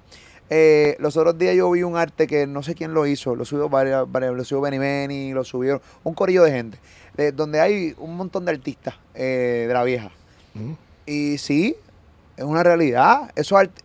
eh, los otros días yo vi un arte que no sé quién lo hizo, lo subió varias, lo subió Benny Benny, lo subió un corillo de gente, de, eh, donde hay un montón de artistas eh, de la vieja. Mm. Y sí, es una realidad. Eso arte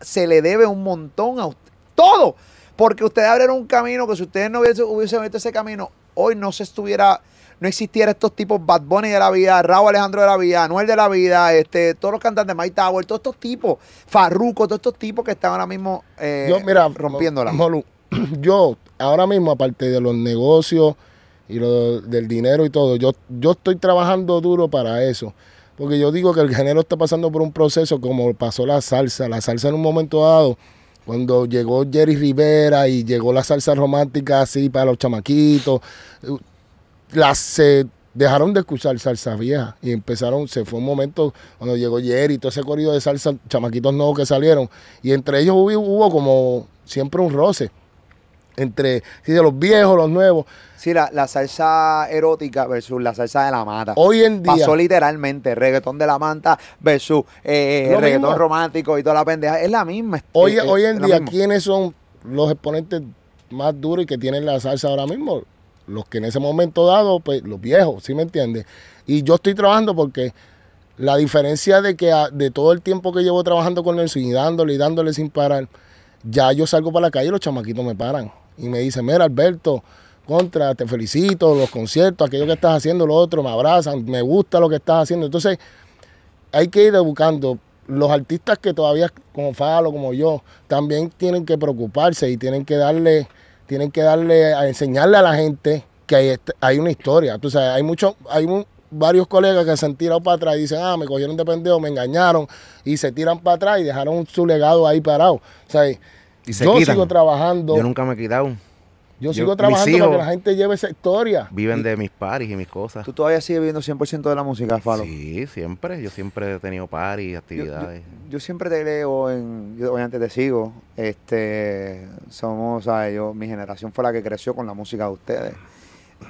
se le debe un montón a usted. Todo. Porque ustedes abrieron un camino que si ustedes no hubiesen, hubiesen visto ese camino, hoy no se estuviera no existiera estos tipos Bad Bunny de la vida, Raúl Alejandro de la vida, Anuel de la vida, este, todos los cantantes de Mike Tower, todos estos tipos, Farruco todos estos tipos que están ahora mismo eh, rompiéndola. yo ahora mismo, aparte de los negocios y lo del dinero y todo, yo, yo estoy trabajando duro para eso. Porque yo digo que el género está pasando por un proceso como pasó la salsa. La salsa en un momento dado, cuando llegó Jerry Rivera y llegó la salsa romántica así para los chamaquitos, las dejaron de escuchar salsa vieja y empezaron, se fue un momento cuando llegó Jerry y todo ese corrido de salsa, chamaquitos nuevos que salieron, y entre ellos hubo, como siempre un roce entre los viejos, los nuevos. Sí, la, la, salsa erótica versus la salsa de la mata. Hoy en día. Pasó literalmente reggaetón de la manta versus eh, eh reggaetón romántico y toda la pendeja. Es la misma. Hoy, hoy en día, ¿quiénes son los exponentes más duros y que tienen la salsa ahora mismo? los que en ese momento dado, pues los viejos, ¿sí me entiendes? Y yo estoy trabajando porque la diferencia de que de todo el tiempo que llevo trabajando con Nelson y dándole y dándole sin parar, ya yo salgo para la calle y los chamaquitos me paran y me dicen, mira Alberto, contra, te felicito, los conciertos, aquello que estás haciendo, lo otro, me abrazan, me gusta lo que estás haciendo. Entonces, hay que ir buscando Los artistas que todavía, como Falo, como yo, también tienen que preocuparse y tienen que darle tienen que darle, a enseñarle a la gente que hay, este, una historia. Tú hay mucho hay varios colegas que se han tirado para atrás y dicen, ah, me cogieron de pendejo, me engañaron, y se tiran para atrás y dejaron su legado ahí parado. O yo sigo trabajando. Yo nunca me he quitado. Yo, sigo trabajando para que la gente lleve esa historia. Viven de mis paris y mis cosas. ¿Tú todavía sigues viviendo 100% de la música, Falo? Sí, siempre. Yo siempre he tenido paris, actividades. Yo, siempre te leo, en, obviamente te sigo. Este, somos, Yo, mi generación fue la que creció con la música de ustedes.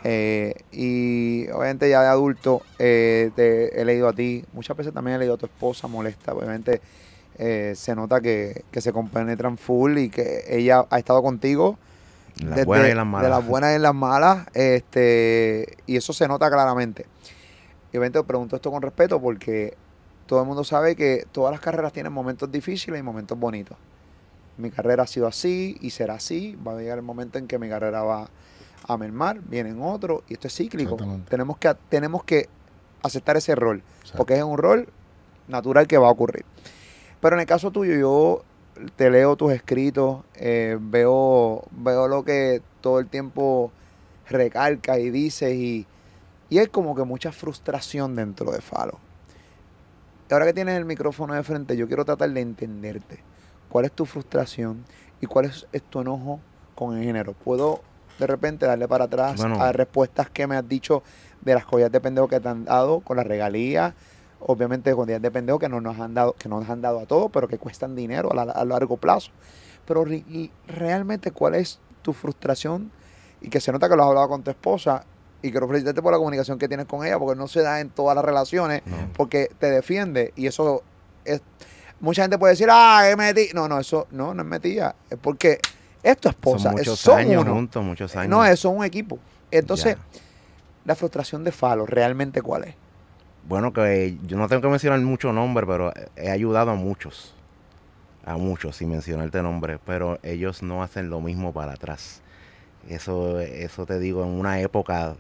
Eh, y obviamente ya de adulto eh, te he leído a ti, muchas veces también he leído a tu esposa molesta, obviamente eh, se nota que, que se compenetran full y que ella ha estado contigo de las buenas y las malas, este, y eso se nota claramente. Y te pregunto esto con respeto porque todo el mundo sabe que todas las carreras tienen momentos difíciles y momentos bonitos. Mi carrera ha sido así y será así. Va a llegar el momento en que mi carrera va a mermar, vienen otros, y esto es cíclico. Tenemos que, tenemos que aceptar ese rol, porque es un rol natural que va a ocurrir. Pero en el caso tuyo, yo te leo tus escritos, eh, veo, veo lo que todo el tiempo recalcas y dices y, y es como que mucha frustración dentro de Falo. Ahora que tienes el micrófono de frente, yo quiero tratar de entenderte. ¿Cuál es tu frustración y cuál es, tu enojo con el género? ¿Puedo de repente darle para atrás a respuestas que me has dicho de las cosas de pendejo que te han dado con la regalía? obviamente con días de pendejo que no nos han dado, que nos han dado a todos, pero que cuestan dinero a, largo plazo. Pero realmente, ¿cuál es tu frustración? Y que se nota que lo has hablado con tu esposa. Y quiero felicitarte por la comunicación que tienes con ella, porque no se da en todas las relaciones, porque te defiende. Y eso es. Mucha gente puede decir, ah, me metí. No, no, eso no, no es metida. Es porque es tu esposa. Son muchos años juntos, muchos años. No, eso es un equipo. Entonces, la frustración de Falo, ¿realmente cuál es? bueno, que eh, yo no tengo que mencionar mucho nombre, pero eh, he ayudado a muchos. A muchos, sin mencionarte nombre. Pero ellos no hacen lo mismo para atrás. Eso, eso te digo, en una época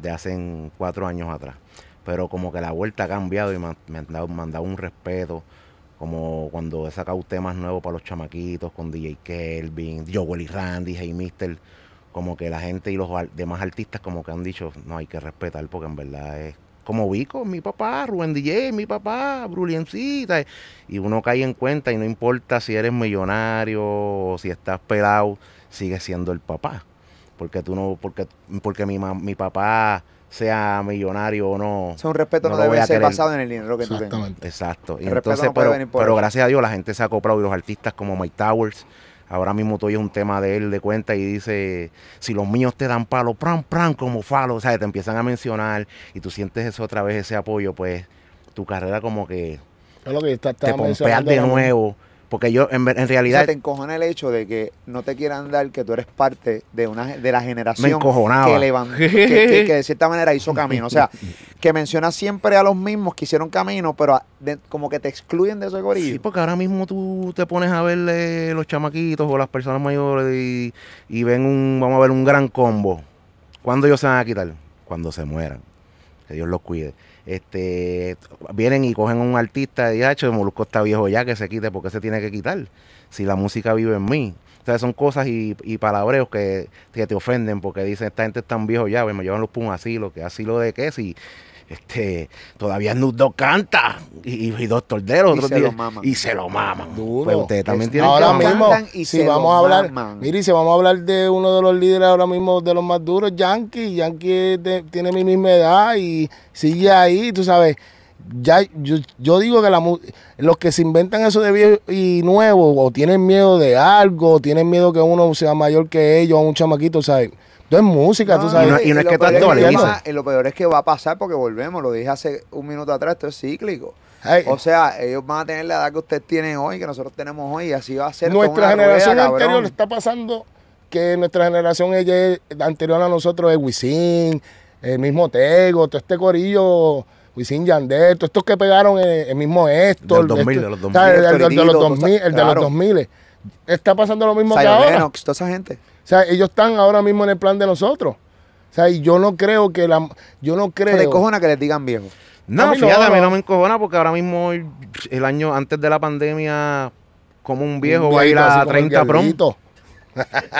de hace cuatro años atrás. Pero como que la vuelta ha cambiado y me, han, dado, me un respeto. Como cuando he sacado temas nuevos para los chamaquitos, con DJ Kelvin, Joel y Randy, Hey Mister. Como que la gente y los demás artistas como que han dicho, no hay que respetar porque en verdad es como Vico, mi papá, Rubén DJ, mi papá, Bruliencita. Y uno cae en cuenta y no importa si eres millonario o si estás pelado, sigue siendo el papá. Porque tú no, porque, porque mi, mi papá sea millonario o no. son un respeto no, debe ser basado en el dinero que Exacto. Y pero, gracias a Dios la gente se ha comprado y los artistas como Mike Towers Ahora mismo tú es un tema de él de cuenta y dice, si los míos te dan palo, pran, pran, como falo, o sea, te empiezan a mencionar y tú sientes eso otra vez, ese apoyo, pues tu carrera como que, te pompeas de nuevo. Porque yo, en, realidad. O te encojona el hecho de que no te quieran dar que tú eres parte de una de la generación que, que, de cierta manera hizo camino. O sea, que menciona siempre a los mismos que hicieron camino, pero como que te excluyen de ese gorillo. Sí, porque ahora mismo tú te pones a ver eh, los chamaquitos o las personas mayores y, y, ven un, vamos a ver, un gran combo. ¿Cuándo ellos se van a quitar? Cuando se mueran. Que Dios los cuide este, vienen y cogen a un artista y hacho, ah, Molusco está viejo ya, que se quite, porque se tiene que quitar? Si la música vive en mí. entonces son cosas y, y palabreos que, te ofenden porque dicen, esta gente es tan viejo ya, pues, me llevan los así lo que así lo de qué, si este, todavía nudo canta y, dos torderos Dero y se lo maman. pero pues ustedes también tienen ahora que mismo, y si vamos a hablar, si vamos a hablar de uno de los líderes ahora mismo de los más duros, Yankee, Yankee tiene mi misma edad y sigue ahí, tú sabes. Ya, yo, digo que la, los que se inventan eso de viejo y nuevo, o tienen miedo de algo, o tienen miedo que uno sea mayor que ellos, o un chamaquito, ¿sabes? Esto es música, tú sabes. Y no, es que lo peor es que va a pasar porque volvemos, lo dije hace un minuto atrás, esto es cíclico. O sea, ellos van a tener la edad que ustedes tienen hoy, que nosotros tenemos hoy, y así va a ser. Nuestra generación anterior está pasando que nuestra generación ella, anterior a nosotros es Wisin, el mismo Tego, todo este corillo, Wisin Yander, todos estos que pegaron eh, el, mismo esto el 2000, de los 2000. El de los 2000. Está pasando lo mismo que ahora. toda esa gente. O sea, ellos están ahora mismo en el plan de nosotros. O sea, y yo no creo que la. Yo no creo. le encojona que le digan viejo? No, ya fíjate, no, me encojona porque ahora mismo, el año antes de la pandemia, como un viejo, baila 30 pronto.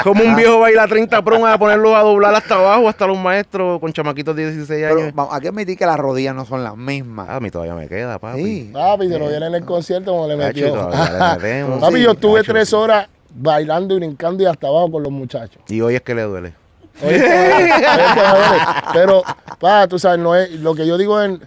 como un viejo baila 30 prom a ponerlo a doblar hasta abajo, hasta los maestros con chamaquitos de 16 años. ¿A qué que admitir que las rodillas no son las mismas. Ah, a mí todavía me queda, papi. Papi, te lo eh. vienen en el concierto como le metió. Papi, yo estuve tres horas bailando y brincando y hasta abajo con los muchachos. Y hoy es que le duele. Hoy Pero, pa, tú sabes, no es, lo que yo digo es,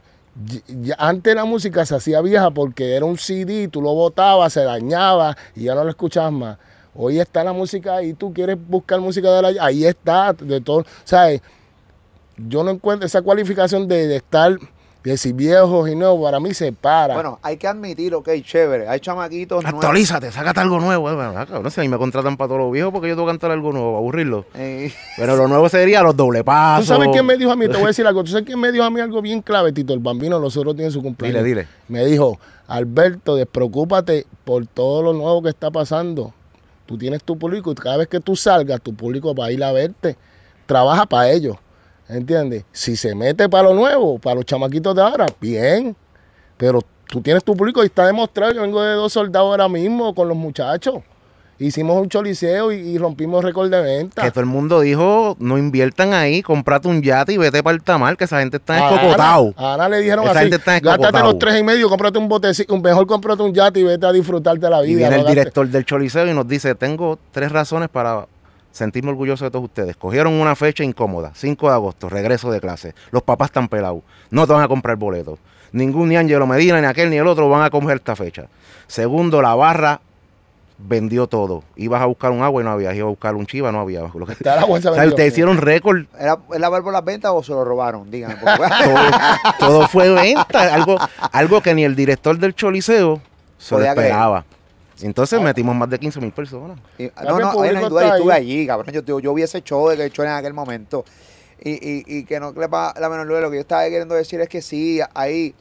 antes la música se hacía vieja porque era un CD, tú lo botabas, se dañaba y ya no lo escuchabas más. Hoy está la música y tú quieres buscar música de la... Ahí está, de todo. ¿Sabes? Yo no encuentro esa cualificación de estar y si viejos y nuevos, para mí se para. Bueno, hay que admitir, ok, chévere. Hay chamaquitos Actualízate, nuevos. sácate algo nuevo. Eh, no sé, a mí me contratan para todos los viejos porque yo tengo que cantar algo nuevo, aburrirlo. Eh. Pero lo nuevo sería los doble pasos. ¿Tú sabes quién me dijo a mí? Te voy a decir algo. ¿Tú sabes quién me dijo a mí algo bien clave, Tito? El bambino, nosotros tiene su cumpleaños. Dile, dile. Me dijo, Alberto, despreocúpate por todo lo nuevo que está pasando. Tú tienes tu público y cada vez que tú salgas, tu público va a ir a verte. Trabaja para ellos. ¿Entiendes? Si se mete para lo nuevo, para los chamaquitos de ahora, bien. Pero tú tienes tu público y está demostrado. Yo vengo de dos soldados ahora mismo con los muchachos. Hicimos un choliseo y, rompimos récord de venta. Que todo el mundo dijo, no inviertan ahí, comprate un yate y vete para el tamar, que esa gente está escocotado. Ahora, ahora le dijeron Esa así, gente está gástate los tres y medio, cómprate un botecito, mejor cómprate un yate y vete a disfrutarte la vida. Y viene el director del choliseo y nos dice, tengo tres razones para Sentimos orgulloso de todos ustedes. Cogieron una fecha incómoda, 5 de agosto, regreso de clase. Los papás están pelados, no te van a comprar boletos. Ningún ni Angelo Medina, ni aquel, ni el otro van a coger esta fecha. Segundo, la barra vendió todo. Ibas a buscar un agua y no había, ibas a buscar un chiva, no había. Lo ustedes hicieron récord. ¿Era, ¿Era por las ventas o se lo robaron? Díganme. todo, fue venta, algo, algo que ni el director del Choliseo se lo esperaba. Entonces ah. metimos más de 15 mil personas. no, no, duda, yo estuve allí, cabrón. Yo, yo, vi ese show de que hecho en aquel momento. Y, y, y que no crepa la menor Lo que yo estaba queriendo decir es que sí, ahí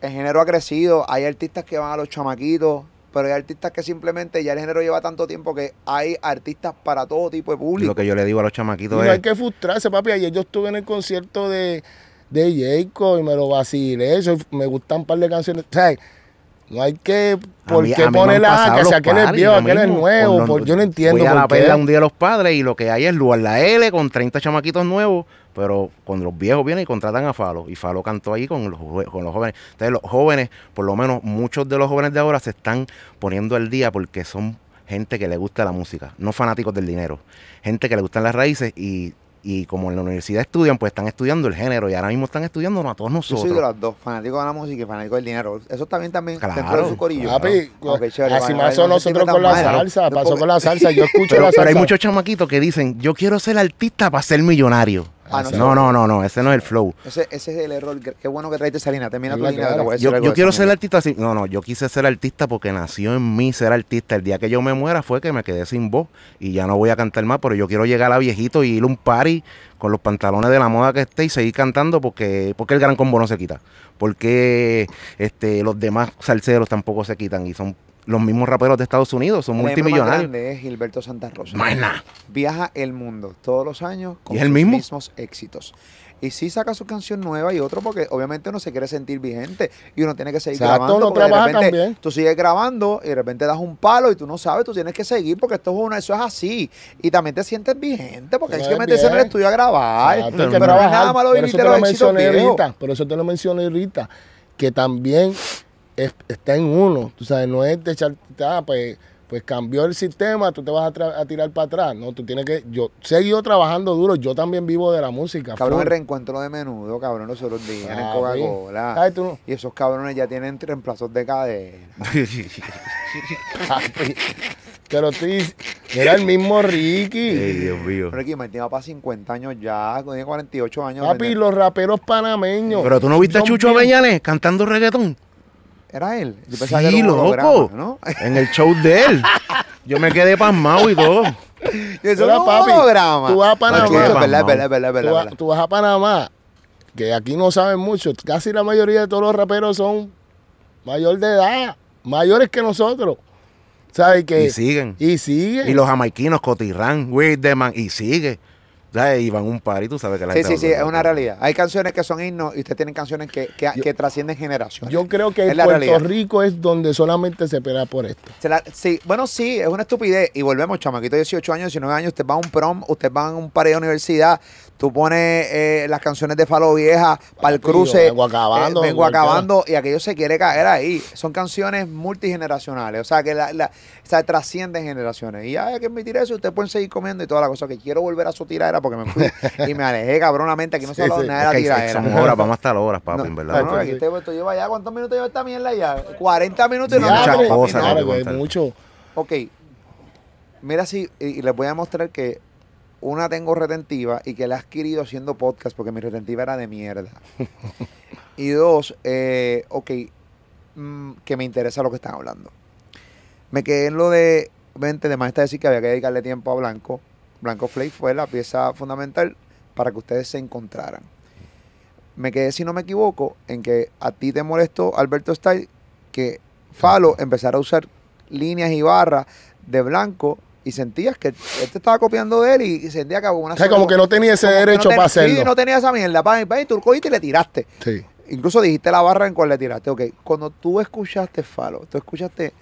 el género ha crecido. Hay artistas que van a los chamaquitos, pero hay artistas que simplemente ya el género lleva tanto tiempo que hay artistas para todo tipo de público. Lo que yo le digo a los chamaquitos es. No hay que frustrarse, papi. Ayer yo estuve en el concierto de, de Jacob y me lo vacilé. Eso, me gustan un par de canciones. O sea, no hay que. ¿Por qué poner la que si aquel es viejo, aquel es nuevo? yo no entiendo. a la qué. un día los padres y lo que hay es lugar la L con 30 chamaquitos nuevos, pero cuando los viejos vienen y contratan a Falo. Y Falo cantó ahí con los, con los jóvenes. Entonces, los jóvenes, por lo menos muchos de los jóvenes de ahora, se están poniendo al día porque son gente que le gusta la música, no fanáticos del dinero, gente que le gustan las raíces y y como en la universidad estudian, pues están estudiando el género y ahora mismo están estudiando a todos nosotros. Yo soy de las dos, fanático de la música y fanático del dinero. Eso también también claro, dentro de su corillo. así más pasó nosotros con la salsa, pasó con la salsa, yo escucho la salsa. Pero hay muchos chamaquitos que dicen, yo quiero ser artista para ser millonario. Ah, no, no, no, no, ese no es el flow. Ese, es el error. Qué bueno que traiste esa línea. Termina tu línea. yo, quiero ser artista. Así. No, no, yo quise ser artista porque nació en mí ser artista. El día que yo me muera fue que me quedé sin voz y ya no voy a cantar más, pero yo quiero llegar a viejito y ir a un party con los pantalones de la moda que esté y seguir cantando porque, porque el gran combo no se quita. Porque este, los demás salseros tampoco se quitan y son los mismos raperos de Estados Unidos, son el multimillonarios. Más grande es Gilberto Santa Rosa. Viaja el mundo todos los años con los mismos éxitos. Y sí saca su canción nueva y otro porque obviamente uno se quiere sentir vigente y uno tiene que seguir grabando. de tú sigues grabando y de repente das un palo y tú no sabes, tú tienes que seguir porque esto es una, eso es así. Y también te sientes vigente porque hay que meterse en el estudio a grabar. pero nada malo lo Por eso te lo mencioné ahorita, que también está en uno. Tú sabes, no es de echar, ah, pues, pues cambió el sistema, tú te vas a, tirar para atrás. No, tú tienes que. Yo seguido trabajando duro, yo también vivo de la música. Cabrón, reencuentro de menudo, cabrón, los otros días en Coca-Cola. Y esos cabrones ya tienen reemplazos de cadena, pero tú Era el mismo Ricky. Ey, Dios mío. Ricky me va para 50 años ya, tiene 48 años. Papi, los raperos panameños. Pero tú no viste a Chucho Veñales cantando reggaetón. Era él. loco. En el show de él. Yo me quedé pasmado y todo. Eso era papi, Tú vas a Panamá. tú, vas a Panamá, que aquí no saben mucho. Casi la mayoría de todos los raperos son mayor de edad, mayores que nosotros. ¿Sabes qué? Y siguen. Y siguen. Y los jamaiquinos, Cotirán, man? y sigue. Y eh, van un par y tú sabes que la gente... Sí, sí, sí, es una realidad. Hay canciones que son himnos y ustedes tienen canciones que, trascienden generaciones. Yo creo que en Puerto Rico es donde solamente se espera por esto. sí, bueno, sí, es una estupidez. Y volvemos, chamaquito, 18 años, 19 años, usted va a un prom, usted va a un par de universidad, Tú pones eh, las canciones de Falo Vieja para el cruce. Eh, vengo acabando. vengo acabando y aquello se quiere caer ahí. Son canciones multigeneracionales, o sea, que la, la, o sea, trascienden generaciones. Y hay que admitir eso, ustedes pueden seguir comiendo y toda la cosa. Que quiero volver a su tiradera porque me fui y me alejé cabronamente. Aquí no se ha hablado sí. nada de la tiradera. Somos horas, vamos a estar horas, papi, en verdad. No, aquí pues, ¿cuántos minutos lleva esta mierda ya? 40 minutos y no. Muchas cosas, mucho. Ok, mira si, y, y les voy a mostrar que una tengo retentiva y que la he adquirido haciendo podcast porque mi retentiva era de mierda. y dos, eh, ok, mm, que me interesa lo que están hablando. Me quedé en lo de, 20 de maestra decir que había que dedicarle tiempo a Blanco. Blanco Flake fue la pieza fundamental para que ustedes se encontraran. Me quedé, si no me equivoco, en que a ti te molestó, Alberto Style, que Falo empezara a usar líneas y barras de Blanco y sentías que él te estaba copiando de él y sentía que una o sea, como que no tenía ese derecho para hacerlo. Sí, no tenía esa mierda. la y tú cogiste y le tiraste. Sí. Incluso dijiste la barra en cual le tiraste. Ok, cuando tú escuchaste Falo, tú escuchaste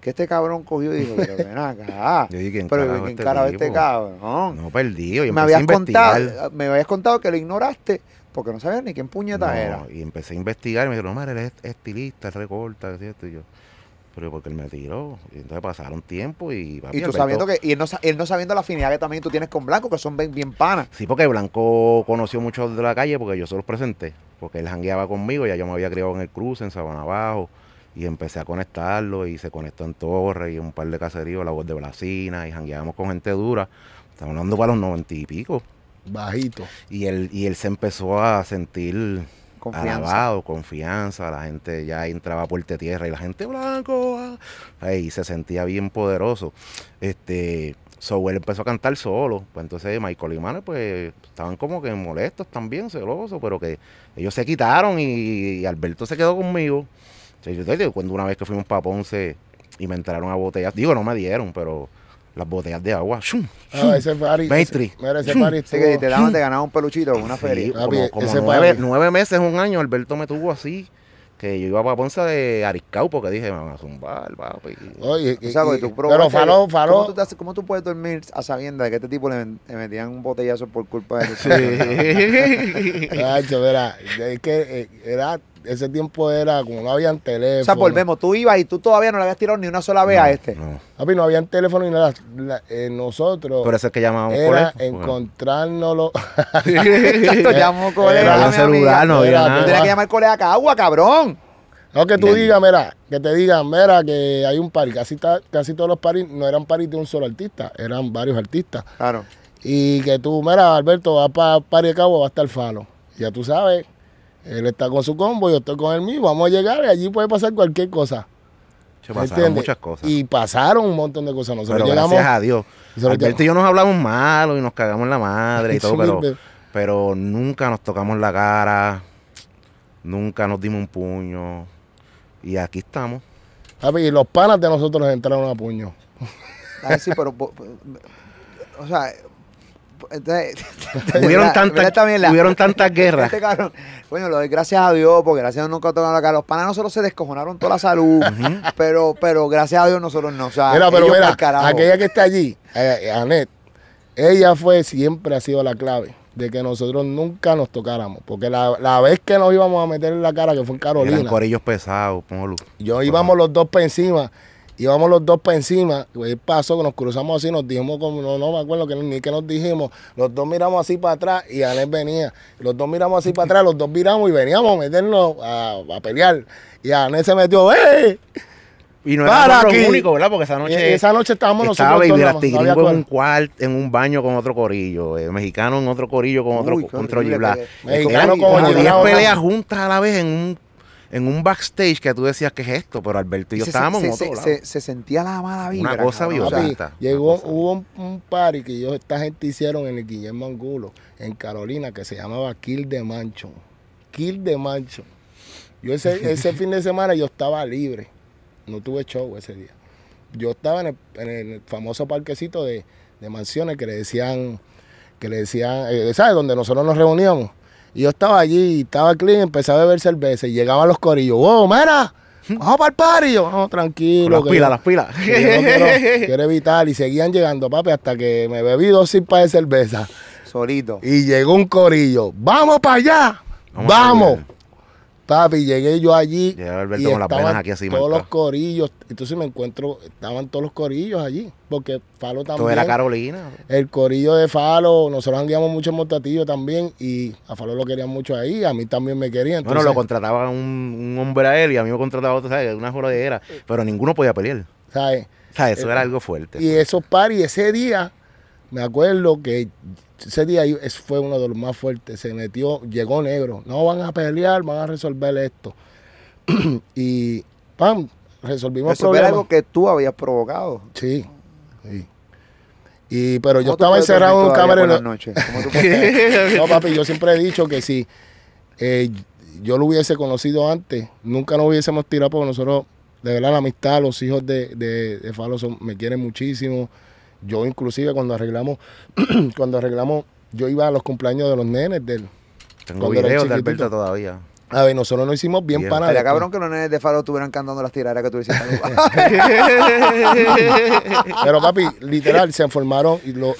que este cabrón cogió y dijo, pero ven acá. Yo dije, pero ¿quién cara este, este cabrón? No, perdido. me habías, contado, me habías contado que lo ignoraste porque no sabías ni quién puñeta era. Y empecé a investigar y me dijeron, no, madre, él es estilista, recorta, ¿cierto? y yo porque él me tiró. Y entonces pasaron tiempo y Y tú sabiendo que, y él no, él no sabiendo la afinidad que también tú tienes con Blanco, que son bien, panas. Sí, porque Blanco conoció mucho de la calle porque yo se los presenté. Porque él jangueaba conmigo, ya yo me había criado en el cruce, en Sabana Abajo. Y empecé a conectarlo y se conectó en Torre y un par de caseríos, la voz de Blasina, y jangueábamos con gente dura. Estamos hablando para los noventa y pico. Bajito. Y él, y él se empezó a sentir Confianza. alabado, confianza, la gente ya entraba a tierra y la gente blanco, ah, ahí se sentía bien poderoso. Este, Sowell empezó a cantar solo, pues entonces Michael y Manuel pues estaban como que molestos también, celosos, pero que ellos se quitaron y, Alberto se quedó conmigo. cuando una vez que fuimos para Ponce y me entraron a botellas, digo, no me dieron, pero las botellas de agua. Ah, ese party. Maitri. te daban, te ganaba un peluchito una feria. como, nueve, meses, un año, Alberto me tuvo así que yo iba para Ponza de Ariscau porque dije, me van a zumbar, papi. Oye, y, tú pero Faló, Faló. ¿cómo tú, puedes dormir a sabiendas de que este tipo le, metían un botellazo por culpa de eso? Sí. es que eh, era ese tiempo era como no habían teléfono. O sea, volvemos, tú ibas y tú todavía no le habías tirado ni una sola vez a este. No. Papi, no habían teléfono ni nada. Eh, nosotros. Por eso es que llamábamos Era encontrárnoslo. Era celular, no había Tú tenías que llamar colega acá. agua, cabrón. No, que tú digas, mira, que te digan, mira, que hay un par. Casi, casi todos los paris no eran paris de un solo artista, eran varios artistas. Claro. Y que tú, mira, Alberto, va para Party de Cabo, va a estar Falo. Ya tú sabes, él está con su combo, yo estoy con el mío. Vamos a llegar y allí puede pasar cualquier cosa. Se pasaron muchas cosas. Y pasaron un montón de cosas. gracias a Dios. y yo nos hablamos malo y nos cagamos en la madre y todo, pero, pero nunca nos tocamos la cara, nunca nos dimos un puño. Y aquí estamos. y los panas de nosotros entraron a puño. sí, pero. O sea, entonces, hubieron, tantas, guerras. Este bueno, lo doy gracias a Dios, porque gracias a Dios nunca tocaron la cara. Los panas nosotros se descojonaron toda la salud, pero, pero gracias a Dios nosotros no. O mira, pero mira, aquella que está allí, eh, Anet, ella fue, siempre ha sido la clave de que nosotros nunca nos tocáramos. Porque la, vez que nos íbamos a meter en la cara, que fue en Carolina. por corillos pesados, Yo íbamos los dos para encima íbamos los dos para encima, pasó, que nos cruzamos así, nos dijimos, como, no, no me acuerdo que, ni qué nos dijimos, los dos miramos así para atrás y Anel venía, los dos miramos así para atrás, los dos miramos y veníamos a meternos a, pelear. Y Anel se metió, ¡eh! Y no era el único, ¿verdad? Porque esa e, noche. Esa noche estábamos nosotros. Estaba en un cuarto, en un baño con otro corillo. Eh, mexicano en otro corillo con otro. Uy, con Mexicano con peleas juntas a la vez en un en un backstage que tú decías que es esto, pero Alberto y yo estábamos se, sentía la mala vibra. Una cosa violenta. Llegó, hubo un, party que yo, esta gente hicieron en el Guillermo Angulo, en Carolina, que se llamaba Kill de Mancho, Kill de Mancho. Yo ese, fin de semana yo estaba libre. No tuve show ese día. Yo estaba en el, famoso parquecito de, mansiones que le decían, que le decían, eh, ¿sabes? Donde nosotros nos reuníamos yo estaba allí, estaba clean, empecé a beber cerveza y llegaban los corillos. ¡Wow, mira! Vamos para el party. tranquilo. Las pilas, las pilas. quiero, evitar. Y seguían llegando, papi, hasta que me bebí dos cipas de cerveza. Solito. Y llegó un corillo. ¡Vamos para allá! ¡Vamos! Papi, llegué yo allí. y con Todos los corillos. Entonces me encuentro, estaban todos los corillos allí. Porque Falo también. Todo era Carolina. El corillo de Falo, nosotros andábamos mucho en Montatillo también. Y a Falo lo querían mucho ahí, a mí también me querían. bueno, lo contrataba un, hombre a él y a mí me contrataba otro, ¿sabes? Una jorodera, Pero ninguno podía pelear. ¿Sabes? eso eh, era algo fuerte. Y pues. esos paris, ese día, me acuerdo que ese día fue uno de los más fuertes. Se metió, llegó negro. No van a pelear, van a resolver esto. y pam, resolvimos Resolver algo que tú habías provocado. Sí, Y, pero yo estaba encerrado en un camerino. no, papi, yo siempre he dicho que si eh, yo lo hubiese conocido antes, nunca nos hubiésemos tirado porque nosotros, de verdad, la amistad, los hijos de, de, Falo me quieren muchísimo. Yo inclusive cuando arreglamos, cuando arreglamos, yo iba a los cumpleaños de los nenes del. Tengo videos de Alberto todavía. A ver, nosotros no hicimos bien, para nada. cabrón que los nenes de Faro estuvieran cantando las tiraderas que tú hiciste. Pero papi, literal, se formaron los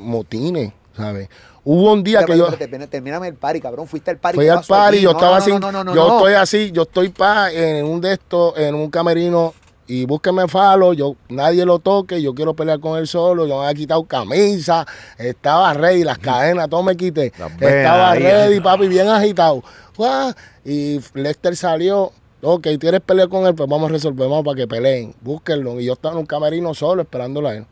motines, ¿sabes? Hubo un día que yo. Termíname el party, cabrón. Fuiste al party. Fui al party, yo estaba así. yo estoy así, yo estoy pa, en un de estos, en un camerino y búsqueme Falo, yo, nadie lo toque, yo quiero pelear con él solo, yo me había quitado camisa, estaba ready, las cadenas, todo me quité, estaba ready, papi, bien agitado. Y Lester salió, ok, ¿quieres pelear con él? Pues vamos a resolver, vamos para que peleen, búsquenlo. Y yo estaba en un camerino solo esperándolo a él.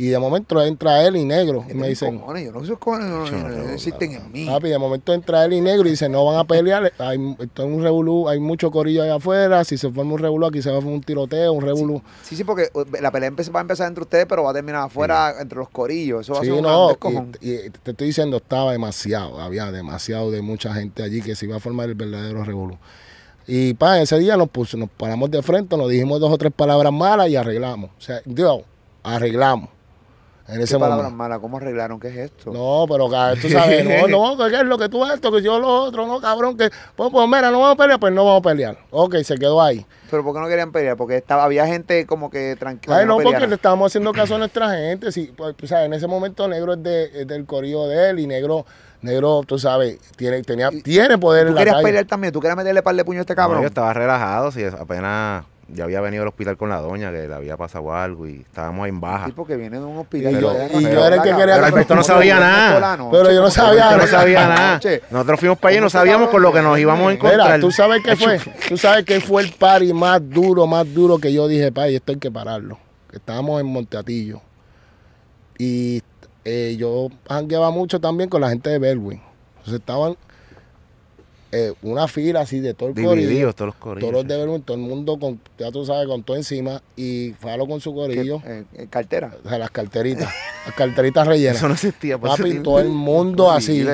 Y de momento entra él y negro. Y me dicen. Cojones, yo no soy cojones, no, existen en mí. y de momento entra él y negro y dice no van a pelear. Hay, un revolú, hay mucho corillo ahí afuera. Si se forma un revolú, aquí se va a un tiroteo, un revolú. Sí, sí, porque uh, la pelea va a empezar entre ustedes, pero va a terminar afuera entre los corillos. Eso va a ser un común y, te estoy diciendo, estaba demasiado. Había demasiado de mucha gente allí que se iba a formar el verdadero revolú. Y pa, ese día nos, puso, nos paramos de frente, nos dijimos dos o tres palabras malas y arreglamos. O sea, digo, arreglamos. En ese palabra mala? ¿Cómo arreglaron? ¿Qué es esto? No, pero tú sabes, no, no, que es lo que tú esto? Que yo lo otro, no, cabrón, que pues, pues, mira, no vamos a pelear, pues no vamos a pelear. Ok, se quedó ahí. Pero ¿por qué no querían pelear? Porque estaba, había gente como que tranquila. Ay, no, porque le estábamos haciendo caso a nuestra gente. Sí, pues, sabes, en ese momento negro es, de, del corillo de él y negro Negro, tú sabes, tiene, tenía, tiene poder. Tú en la querías pelear también, tú querías meterle par de puño a este cabrón. yo estaba relajado, sí apenas ya había venido al hospital con la doña, que le había pasado algo y estábamos en baja. Sí, porque viene de un hospital. Y yo, era el que quería... Pero no sabía nada. pero yo no sabía nada. no sabía nada. Nosotros fuimos para allá y no sabíamos con lo que nos íbamos a encontrar. Mira, tú sabes qué fue, tú sabes qué fue el party más duro, más duro que yo dije, pay, esto hay que pararlo. Estábamos en Monteatillo. Y eh, yo jangueaba mucho también con la gente de Berwin. Entonces estaban eh, una fila así de todo el Divididos, corillo. todos los corillos. Todos de todo el mundo, con, ya tú sabes, con todo encima. Y Falo con su corillo. ¿En eh, eh, ¿Cartera? O sea, las carteritas. las carteritas rellenas. Eso no existía. Pues, papi, todo el mundo así.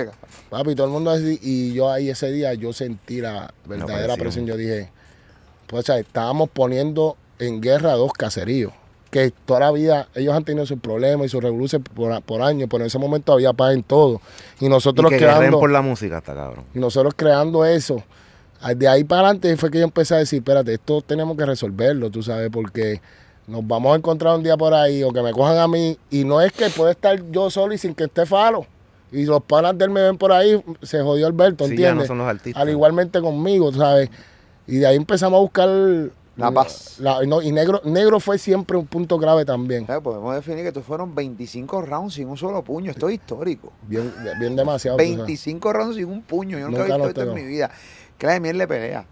Papi, todo el mundo así. Y yo ahí ese día, yo sentí la verdadera presión. Yo dije, pues, estábamos poniendo en guerra dos caseríos que toda la vida ellos han tenido sus problemas y sus revoluciones por, por años, pero en ese momento había paz en todo. Y nosotros creando. por la música hasta cabrón. nosotros creando eso. Ah, de ahí para adelante fue que yo empecé a decir, espérate, esto tenemos que resolverlo, tú sabes, porque nos vamos a encontrar un día por ahí o que me cojan a mí. Y no es que pueda estar yo solo y sin que esté falo. Y los panas de él me ven por ahí, se jodió Alberto, ¿entiendes? Al igualmente conmigo, ¿sabes? Y de ahí empezamos a buscar la paz. y negro, negro fue siempre un punto grave también. Eh, podemos definir que estos fueron 25 rounds sin un solo puño. Esto es histórico. Bien, bien demasiado. 25 rounds sin un puño. Yo nunca, he visto esto en mi vida. Clave Miel le pelea.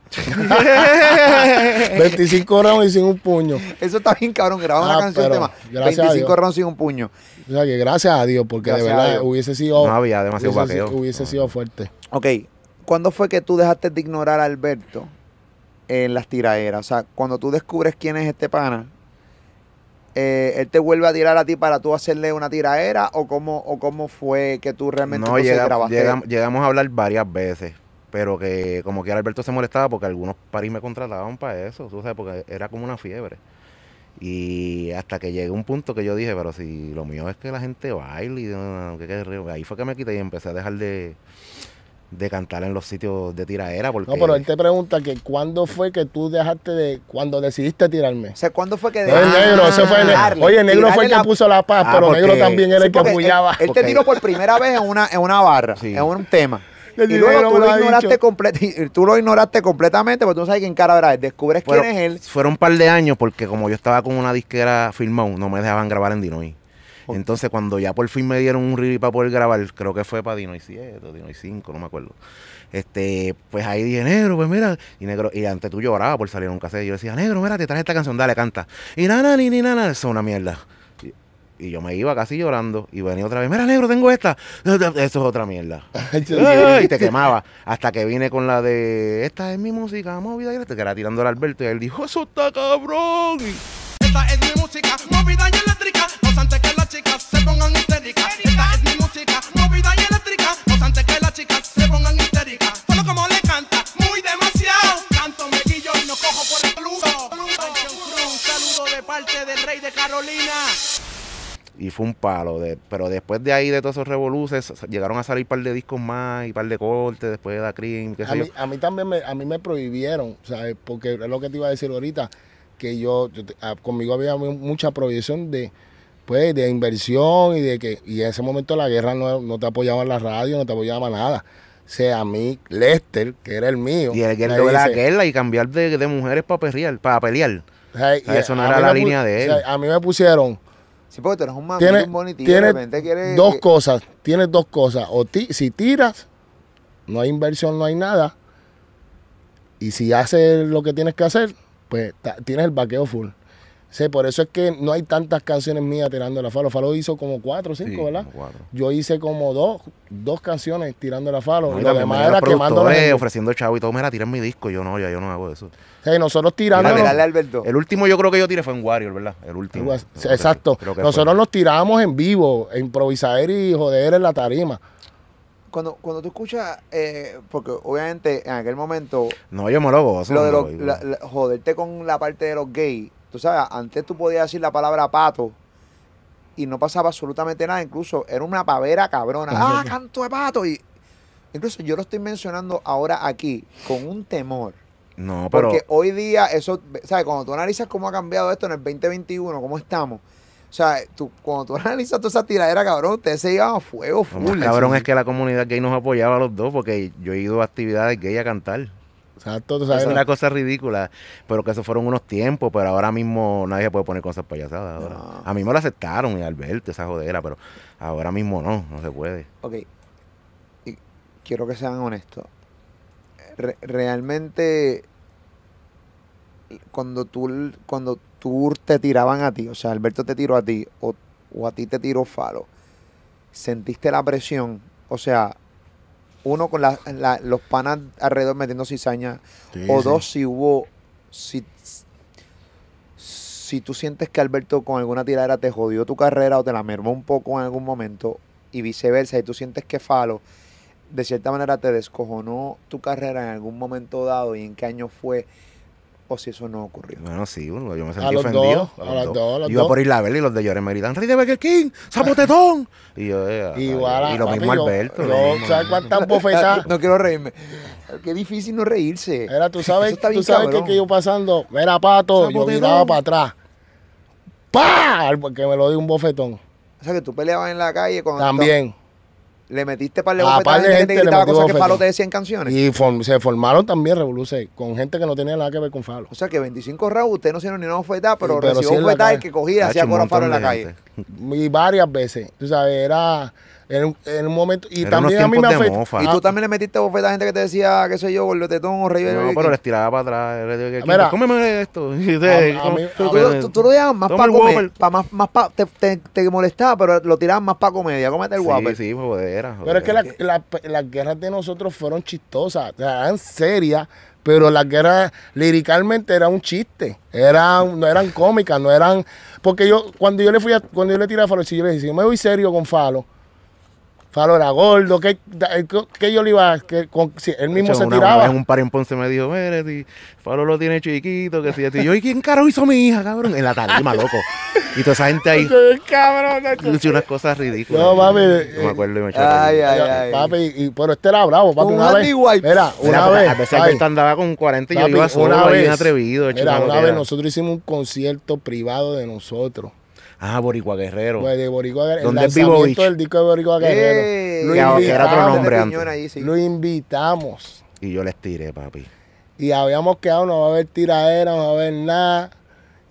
25 rounds y sin un puño. Eso está bien, cabrón. Graba la una ah, canción tema. 25 rounds sin un puño. O sea que gracias a Dios, porque de verdad hubiese sido. No había demasiado Hubiese, hubiese sido fuerte. Ok. ¿Cuándo fue que tú dejaste de ignorar a Alberto? en las tiraderas. O sea, cuando tú descubres quién es este pana, eh, él te vuelve a tirar a ti para tú hacerle una tiraera o cómo, o cómo fue que tú realmente no, llegamos a hablar varias veces, pero que como que Alberto se molestaba porque algunos parís me contrataban para eso, tú sabes, porque era como una fiebre. Y hasta que llegué a un punto que yo dije, pero si lo mío es que la gente baile, y, no, no, ahí fue que me quité y empecé a dejar de de cantar en los sitios de tiradera Porque... No, pero él te pregunta que cuándo fue que tú dejaste de, cuando decidiste tirarme. O sea, ¿cuándo fue que dejaste? Oye, el negro fue el que puso la paz, ah, pero negro también era el que apoyaba. Él, te tiró por primera vez en una, en una barra, en un tema. y luego tú lo, ignoraste comple- tú lo ignoraste completamente porque tú no sabes quién cara era él. Descubres quién es él. Fueron un par de años porque como yo estaba con una disquera filmón, no me dejaban grabar en Dinoy. Entonces, cuando ya por fin me dieron un reel para poder grabar, creo que fue para Dino y 7 o Dino 5, no me acuerdo. Este, pues ahí dije, negro, pues mira. Y negro, y antes tú lloraba por salir a un cassette. Yo decía, negro, mira, te traje esta canción, dale, canta. Y nada, ni, ni, nada, eso es una mierda. Y yo me iba casi llorando y venía otra vez, mira negro, tengo esta. Eso es otra mierda. y te quemaba. Hasta que vine con la de, esta es mi música, movida y este, era tirando al Alberto y él dijo, eso está cabrón. Esta es mi música, movida y eléctrica, que la se Pongan eléctrica, esta es mi música, movida eléctrica, no antes que la chica, se pongan histérica, solo como le canta, muy demasiado, canto me quillo y no cojo por la luz. Un saludo de parte del Rey de Carolina. Y fue un palo de, pero después de ahí de todos esos revoluces, llegaron a salir par de discos más y par de cortes, después de da Crime, que sé. A mí también me a mí me prohibieron, o sea, porque lo que te iba a decir ahorita que yo ah, conmigo había mucha prohibición de pues, de inversión y de que, y en ese momento la guerra no, te apoyaba en la radio, no te apoyaba nada. O sea, a mí, Lester, que era el mío. Y el que la guerra y cambiar de, de mujeres para pelear. Para pelear. Y eso era la línea de él. a mí me pusieron. Sí, porque un tienes, un bonitito, Dos cosas, tienes dos cosas. O si tiras, no hay inversión, no hay nada. Y si haces lo que tienes que hacer, pues tienes el vaqueo full. Sí, por eso es que no hay tantas canciones mías tirando la Falo. Falo hizo como cuatro o cinco, ¿verdad? Yo hice como dos, dos canciones tirando la Falo. lo demás era quemando. ofreciendo chavo y todo, Me mira, tirar mi disco. Yo no, yo no hago eso. Sí, nosotros tiramos. El último yo creo que yo tiré fue en Warrior, ¿verdad? El último. Exacto. Nosotros nos tirábamos en vivo, improvisar y joder en la tarima. Cuando, cuando, tú escuchas, eh, porque obviamente en aquel momento. No, yo me lo Lo de joderte con la parte de los gays sabes, antes tú podías decir la palabra pato y no pasaba absolutamente nada. Incluso era una pavera cabrona. ¡Ah, canto de pato! Y incluso yo lo estoy mencionando ahora aquí con un temor. No, pero. Porque hoy día, eso, ¿sabes? Cuando tú analizas cómo ha cambiado esto en el 2021, cómo estamos. O sea, tú, cuando tú analizas toda esa tiradera, cabrón, ustedes se iban a fuego full. cabrón, es que la comunidad gay nos apoyaba a los dos, porque yo he ido a actividades gay a cantar. Es una cosa ridícula, pero que eso fueron unos tiempos, pero ahora mismo nadie se puede poner cosas payasadas. A mí me lo aceptaron y Alberto, esa jodera, pero ahora mismo no, no se puede. Ok. Y quiero que sean honestos. realmente, cuando tú, cuando tú te tiraban a ti, o sea, Alberto te tiró a ti, o, o a ti te tiró Falo, sentiste la presión, o sea, uno con los panas alrededor metiendo cizaña, o dos, si hubo, si, si tú sientes que Alberto con alguna tiradera te jodió tu carrera o te la mermó un poco en algún momento, y viceversa, y tú sientes que Falo, de cierta manera, te descojonó tu carrera en algún momento dado y en qué año fue o si eso no ocurrió. Bueno, sí, yo me sentí ofendido. Yo a, a dos, dos. Iba por y los de Llores me gritan, ¡Rey de Burger King! ¡Zapotetón! y yo, eh, y lo mismo Alberto. Yo, no, ¿sabes cuántas no quiero reírme. Qué difícil no reírse. Era, tú sabes, tú sabes que, yo pasando, era pato, Zapotetón. yo miraba para atrás. pa Porque me lo dio un bofetón. O sea, que tú peleabas en la calle con... También le metiste para le par de gente, gente que le gritaba cosas que Falo te decía en canciones. Y se formaron también Revoluce con gente que no tenía nada que ver con Falo. O sea que 25 rounds, usted no hicieron ni una oferta, pero, pero recibió un oferta que cogía hacía coro Falo en la calle. Y varias veces. Tú sabes, era en, momento. Y también a mí me afectó. Y tú ah. también le metiste bofeta a gente que te decía, qué soy yo, gordotetón o rey. No, pero les tiraba para atrás. Mira, cómeme esto. Tú lo dejabas más para comer. Pa te, molestaba, pero lo tiraban más para comedia. Cómete el guapo. Sí, sí, Pero es que las guerras de nosotros fueron chistosas. eran serias pero las guerras liricalmente era un chiste, eran, no eran cómicas, no eran, porque yo, cuando yo le fui a, cuando yo le tiré a Falo, si yo le decía yo me voy serio con Falo, Falo era Gordo, que, eh, que yo le iba, que con, él mismo se tiraba. Una un par en Ponce me dijo, mire, si Falo lo tiene chiquito, que si, y yo, ¿y quién caro hizo mi hija, cabrón? En la tarima, loco. Y toda esa gente ahí. cabrón, Hicieron unas cosas ridículas. No, papi. No me eh, acuerdo y me Ay, ay, ay. Papi, y, pero este era bravo, papi. Una vez. Mira, una vez. A veces gente andaba con 40 y yo iba solo, bien atrevido. Mira, una vez nosotros hicimos un concierto privado de nosotros. Ah, Boricua Guerrero. Pues de Boricua Guerrero. ¿Dónde el es del disco de Boricua eh, Guerrero. Eh, lo, era otro nombre antes. lo invitamos. Y yo les tiré, papi. Y habíamos quedado, no va a haber tiradera, no va a haber nada.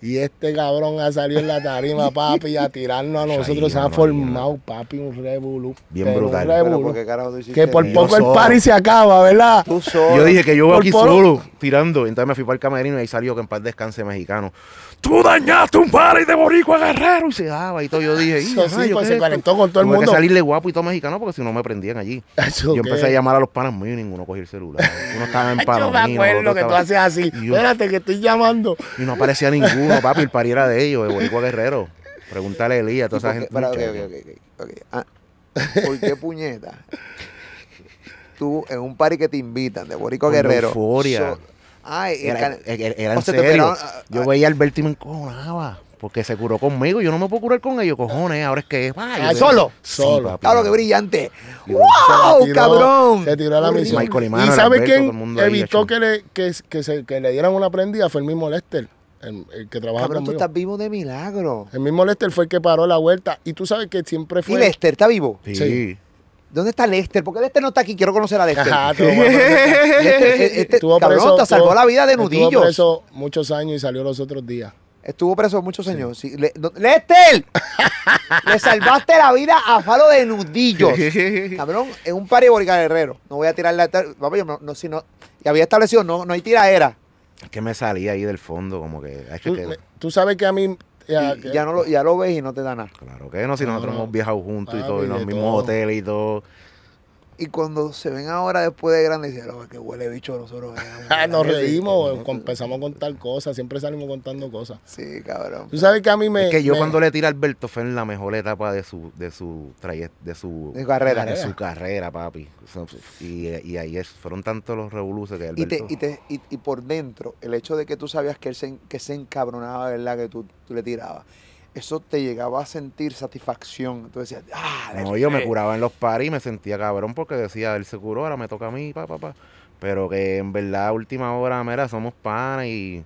Y este cabrón ha salido en la tarima, papi, a tirarnos a nosotros. se ha formado, papi, un revolú. Bien brutal. que por poco el party se acaba, ¿verdad? Yo dije que yo voy aquí solo tirando. Entonces me fui para el camerino y ahí salió que en paz descanse mexicano. Tú dañaste un party de boricua guerrero. Y se daba y todo. Yo dije, y. yo pues se calentó con todo el mundo. Tuve que salirle guapo y todo mexicano porque si no me prendían allí. Yo empecé a llamar a los panas míos y ninguno cogió el celular. Uno estaba en Yo me acuerdo que tú haces así. Espérate, que estoy llamando. Y no aparecía ninguno papi, el pari era de ellos, de Boricua Guerrero. Pregúntale a Elías, toda esa gente. Ah, ¿Por qué puñeta? Tú en un party que te invitan de Boricua Guerrero. Euforia. ay, era, era, ah, yo ah. veía a Alberto y me encojonaba porque se curó conmigo. Yo no me puedo curar con ellos, cojones. Ahora es que. solo. solo. claro, qué brillante. ¡Wow! cabrón. Se tiró a la misión. y, sabe quién evitó que le, que, que, se, que le dieran una prendida? Fue el mismo Lester. El, que trabaja Cabrón, tú estás vivo de milagro. El mismo Lester fue el que paró la vuelta. Y tú sabes que siempre fue. ¿Y Lester está vivo? Sí. ¿Dónde está Lester? Porque Lester no está aquí. Quiero conocer a Lester. Eh, eh, este, preso, te salvó la vida de nudillos. Estuvo preso muchos años y salió los otros días. Estuvo preso muchos años. ¡Lester! Le salvaste la vida a Falo de Nudillos. Cabrón, es un pari Herrero. No voy a tirar la. Vamos, yo no, no, si no, y había establecido, no, no hay tiraera que me salía ahí del fondo, como que. ¿Tú, sabes que a mí ya, no lo, ya lo ves y no te da nada. Claro que no, si nosotros hemos viajado juntos y ah, todo, y los mismos hoteles y todo. Y cuando se ven ahora después de grande, dicen, oh, que huele bicho nosotros. Ah, nos reímos, empezamos a contar cosas, siempre salimos contando cosas. Sí, cabrón. Tú sabes que a mí me. que yo cuando le tiré a Alberto fue en la mejor etapa de su, de su de su, carrera. De su carrera, papi. Y, y ahí fueron tantos los revoluciones que Alberto. Y, y, y, por dentro, el hecho de que tú sabías que él se, que se encabronaba, ¿verdad? Que tú, tú le tirabas eso te llegaba a sentir satisfacción. Entonces decías, ah, yo me curaba en los paris y me sentía cabrón porque decía, él se curó, ahora me toca a mí, pa, pa, pa. Pero que en verdad, última hora, mira, somos panas y,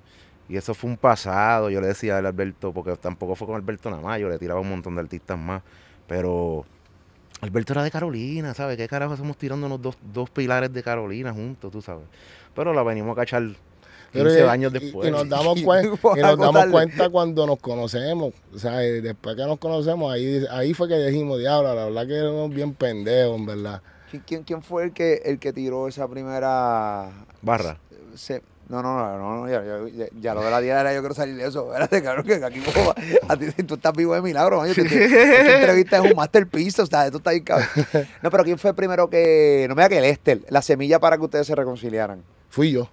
y eso fue un pasado. Yo le decía a Alberto, porque tampoco fue con Alberto nada más, yo le tiraba un montón de artistas más. Pero Alberto era de Carolina, ¿sabes? ¿Qué carajo somos tirándonos dos, dos pilares de Carolina juntos, tú sabes? Pero la venimos a cachar 15 y, años después. Y, nos damos, cuenta, cuando nos conocemos. O sea, eh, después que nos conocemos, ahí, ahí fue que dijimos, diablo, la verdad que éramos bien pendejos, verdad. ¿Quién, quién fue el que, el que tiró esa primera barra? Se, no, no, no, no, ya, lo de la diaria yo quiero salir de eso. Espérate, claro que aquí a ti, tú estás vivo de milagro, man, Esta entrevista es un masterpiece, o sea, esto está ahí, cabrón. No, pero ¿quién fue el primero que, no me da que el estel la semilla para que ustedes se reconciliaran? Fui yo.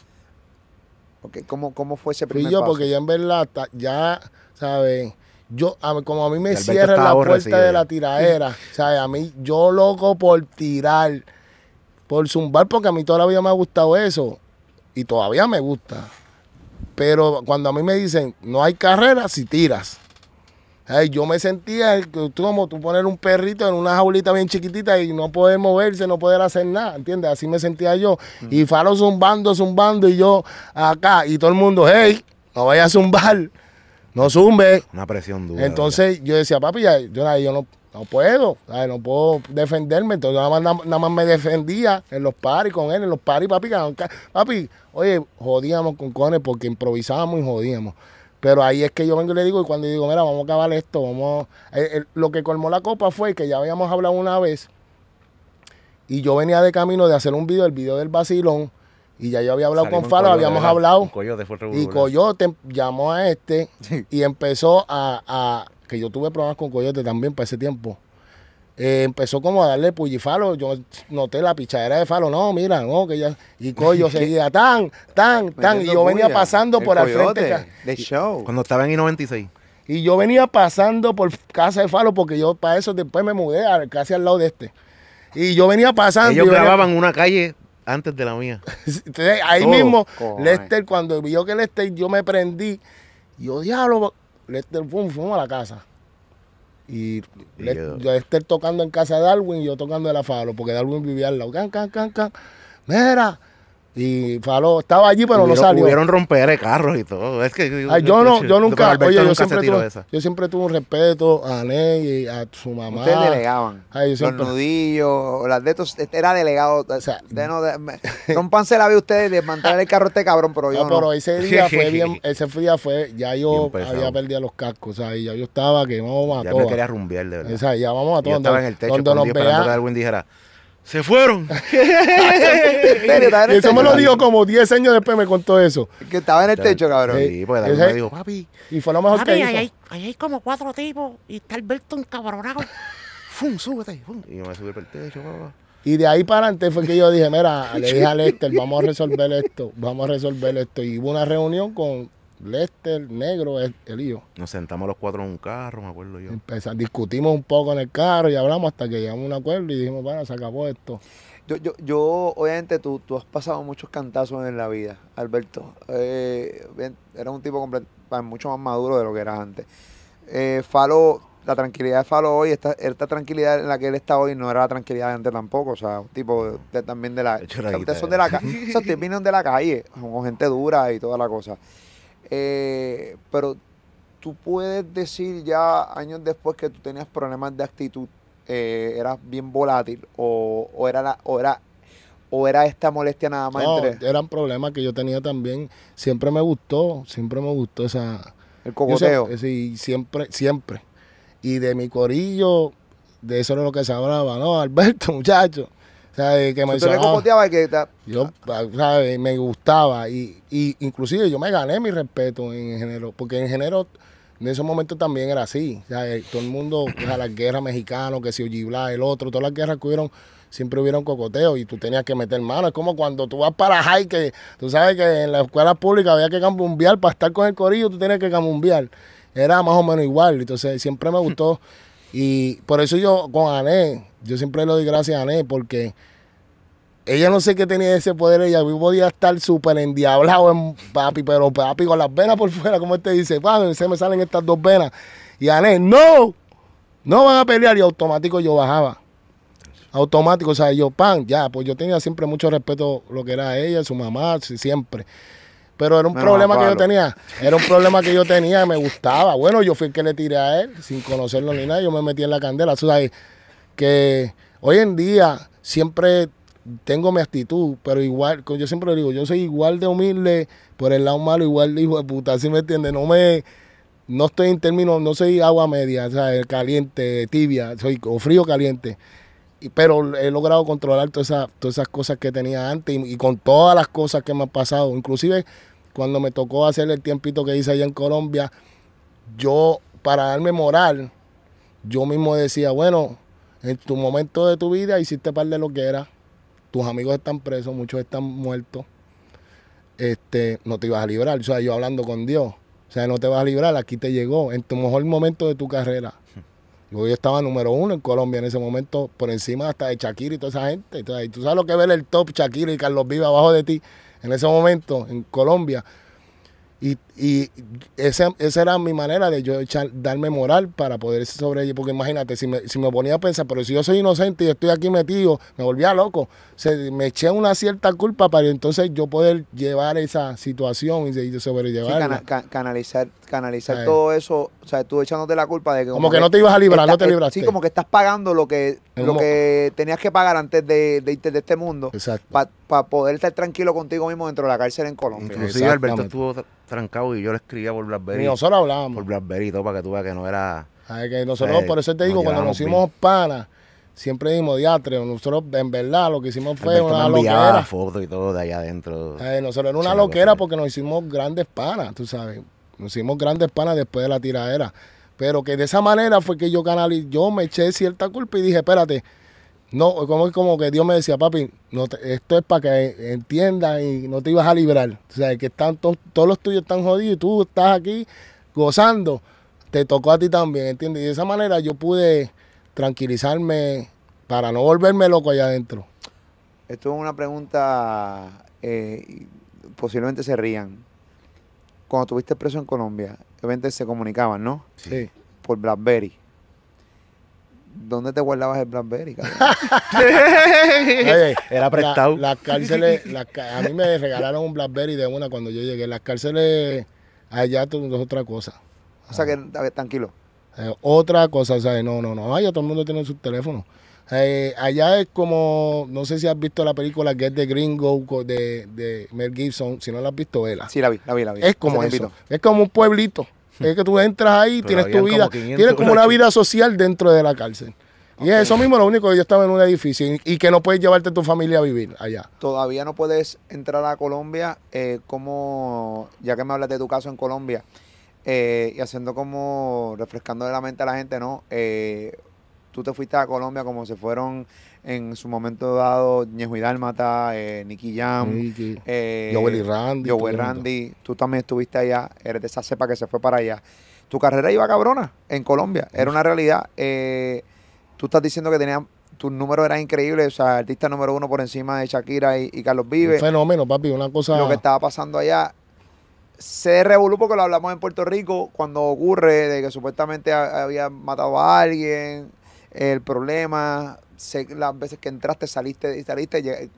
Okay, ¿cómo, ¿Cómo fue ese primer Fui yo, porque ya en verdad, ya, ¿sabes? Yo, como a mí me cierra la puerta de la tiradera, ¿sabes? A mí, yo loco por tirar, por zumbar, porque a mí todavía me ha gustado eso. Y todavía me gusta. Pero cuando a mí me dicen, no hay carrera si tiras yo me sentía como tú poner un perrito en una jaulita bien chiquitita y no poder moverse, no poder hacer nada, ¿entiendes? Así me sentía yo. Y Faro zumbando, zumbando y yo acá y todo el mundo, hey, no vayas a zumbar, no zumbe. Una presión dura. Entonces yo decía, papi, ya, yo, yo no, puedo, no puedo defenderme. Entonces nada más, nada más me defendía en los paris con él, en los paris, papi, papi, oye, jodíamos con cones porque improvisábamos y jodíamos. Pero ahí es que yo vengo y le digo, y cuando digo, mira, vamos a acabar esto, vamos. Eh, eh, lo que colmó la copa fue que ya habíamos hablado una vez, y yo venía de camino de hacer un video, el video del vacilón, y ya yo había hablado con Faro, habíamos hablado. y Coyote llamó a este y empezó a, a, que yo tuve problemas con Coyote también para ese tiempo. Eh, empezó como a darle pullifalo, Yo noté la pichadera de falo. No, mira, no, que ya. Y Coyo seguía tan, tan, tan. Y yo venía pasando por al frente. De show. Cuando estaba en el 96 Y yo venía pasando por casa de falo porque yo para eso después me mudé casi al lado de este. Y yo venía pasando. Ellos y yo grababan una calle antes de la mía. ahí mismo, Lester, cuando vio que Lester, yo me prendí. Yo, diablo, Lester, fum, a la casa. Y, tocando en casa de Darwin y yo tocando la afalo, porque Darwin vivía al lado. Can, can, can, can. Mira, y Faló estaba allí, pero no salió. Pudieron romper el carro y todo. Es que, yo, nunca, oye, yo, siempre tuve, yo siempre tuve un respeto a Ney y a su mamá. Ustedes delegaban. yo siempre... Los nudillos, las de este era delegado. O sea, de no, de, rompanse la vida ustedes de el carro a este cabrón, pero yo ah, no. pero ese día fue bien, ese día fue, ya yo había perdido los cascos, o sea, ya yo estaba que vamos a Ya me quería rumbear, de verdad. O sea, ya vamos a todo. Yo estaba en el techo donde nos alguien dijera se fueron. eso me lo dijo como 10 años después, me contó eso. Que estaba en el techo, cabrón. Sí, pues me dijo, papi. Y fue lo mejor que hizo. Ahí hay, como cuatro tipos y está Alberto encabronado. ¡Fum, súbete! Fum. Y me subí por el techo, papá. Y de ahí para adelante fue que yo dije, mira, le dije a Lester, vamos a resolver esto, vamos a resolver esto. Y hubo una reunión con, Lester, negro, el, el hijo. Nos sentamos los cuatro en un carro, me acuerdo yo. Empezamos, discutimos un poco en el carro y hablamos hasta que llegamos a un acuerdo y dijimos, bueno, se acabó esto. Yo, yo, yo obviamente, tú, tú has pasado muchos cantazos en la vida, Alberto. Eh, era un tipo mucho más maduro de lo que era antes. Eh, Falo, la tranquilidad de Falo hoy, esta, esta tranquilidad en la que él está hoy no era la tranquilidad de antes tampoco. O sea, un tipo también de la. son de la calle. o sea, de la calle, con gente dura y toda la cosa. Eh, pero tú puedes decir ya años después que tú tenías problemas de actitud, eh, eras bien volátil o, era o era o era esta molestia nada más no, eran problemas que yo tenía también siempre me gustó siempre me gustó esa el cogoteo eh, sí siempre siempre y de mi corillo de eso era lo que se hablaba no Alberto muchacho me Yo, ah". ah, ¿sabes? Me gustaba. Y, inclusive yo me gané mi respeto en género. Porque en género en esos momentos también era así. Todo el mundo, o sea, las guerras que si Ojibla, el otro, todas las guerras que hubieron, siempre hubieron cocoteos y tú tenías que meter mano. Es como cuando tú vas para high, que tú sabes que en la escuela pública había que camumbiar, para estar con el corillo tú tenías que camumbiar. Era más o menos igual. Entonces siempre me gustó. Y por eso yo con Ané yo siempre le doy gracias a Ané porque ella no sé qué tenía ese poder, ella podía estar súper endiablado en papi, pero papi con las venas por fuera, como usted dice, padre se me salen estas dos venas. Y Ané, no, no van a pelear. Y automático yo bajaba. Automático, o sea, yo, pan, ya, pues yo tenía siempre mucho respeto lo que era ella, su mamá, siempre. Pero era un problema que yo tenía, era un problema que yo tenía, me gustaba. Bueno, yo fui el que le tiré a él, sin conocerlo ni nada, yo me metí en la candela, o sea, que hoy en día siempre tengo mi actitud, pero igual, yo siempre digo, yo soy igual de humilde por el lado malo, igual de hijo de puta, ¿sí me entiendes? No me, no estoy en términos, no soy agua media, o sea, caliente, tibia, soy o frío caliente. pero he logrado controlar todas esas, todas esas cosas que tenía antes y, con todas las cosas que me han pasado. Inclusive cuando me tocó hacer el tiempito que hice allá en Colombia, yo, para darme moral, yo mismo decía, bueno, en tu momento de tu vida hiciste par de lo que era. Tus amigos están presos, muchos están muertos. Este, no te ibas a librar. O sea, yo hablando con Dios. O sea, no te vas a librar, aquí te llegó. En tu mejor momento de tu carrera. Hmm. Yo, estaba número uno en Colombia en ese momento, por encima hasta de Shakira y toda esa gente. tú sabes lo que ver el top Shakira y Carlos Viva abajo de ti en ese momento en Colombia. Y, y esa, esa era mi manera de yo echar, darme moral para poder sobre ello. Porque imagínate, si me, si me ponía a pensar, pero si yo soy inocente y estoy aquí metido, me volvía loco. Se, me eché una cierta culpa para entonces yo poder llevar esa situación y, seguir sobrellevarla. Sí, canalizar canalizar eh. todo eso. O sea, tú echándote la culpa de que. Como, que, no te ibas a librar, no te libraste. Sí, como que estás pagando lo que, lo que tenías que pagar antes de, de irte de este mundo. Para poder estar tranquilo contigo mismo dentro de la cárcel en Colombia. Inclusive Alberto estuvo trancado y yo le escribía por Blackberry. Y nosotros hablábamos. Por Blasberito para que tú veas que no era... Ay, que nosotros, eh, por eso te digo, cuando nos hicimos panas, siempre dijimos diatre. Nosotros, en verdad, lo que hicimos fue una loquera. foto y todo de allá adentro. Ay, nosotros era una loquera porque nos hicimos grandes panas, tú sabes. Nos hicimos grandes panas después de la tiradera. Pero que de esa manera fue que yo canalizé, yo me eché cierta culpa y dije, espérate, no, como, como que Dios me decía, papi, no esto es para que entiendas y no te ibas a librar. O sea, que están todos los tuyos están jodidos y tú estás aquí gozando. Te tocó a ti también, ¿entiendes? Y de esa manera yo pude tranquilizarme para no volverme loco allá adentro. Esto es una pregunta, eh, posiblemente se rían. Cuando tuviste preso en Colombia, obviamente se comunicaban, ¿no? Sí. Por BlackBerry. ¿dónde te guardabas el Blackberry? era prestado. las cárceles, a mí me regalaron un Blackberry de una cuando yo llegué. Las cárceles allá es otra cosa. O sea que, a ver, tranquilo. Eh, otra cosa, o sea, no, no, no, allá todo el mundo tiene su teléfono. Eh, allá es como, no sé si has visto la película Get the Gringo de, de Mel Gibson, si no la has visto, vela. Sí, la vi, la vi, la vi. Es como eso. Es como un pueblito. Es que tú entras ahí, tienes tu vida, tienes como una vida social dentro de la cárcel. Y es eso mismo lo único que yo estaba en un edificio y, que no puedes llevarte tu familia a vivir allá. Todavía no puedes entrar a Colombia, eh, como, ya que me hablas de tu caso en Colombia, eh, y haciendo como, refrescando de la mente a la gente, ¿no? Eh, tú te fuiste a Colombia como se fueron en su momento dado Ñejo y Dálmata, eh, Nicky Jam, y eh, Randy. y Randy, tú también estuviste allá, eres de esa cepa que se fue para allá. Tu carrera iba cabrona en Colombia, era una realidad. Eh, tú estás diciendo que tu tus números eran increíbles, o sea, artista número uno por encima de Shakira y, Carlos Vives. Un fenómeno, papi, una cosa. Lo que estaba pasando allá. Se revolucionó, porque lo hablamos en Puerto Rico cuando ocurre de que supuestamente había matado a alguien, el problema, las veces que entraste, saliste y saliste.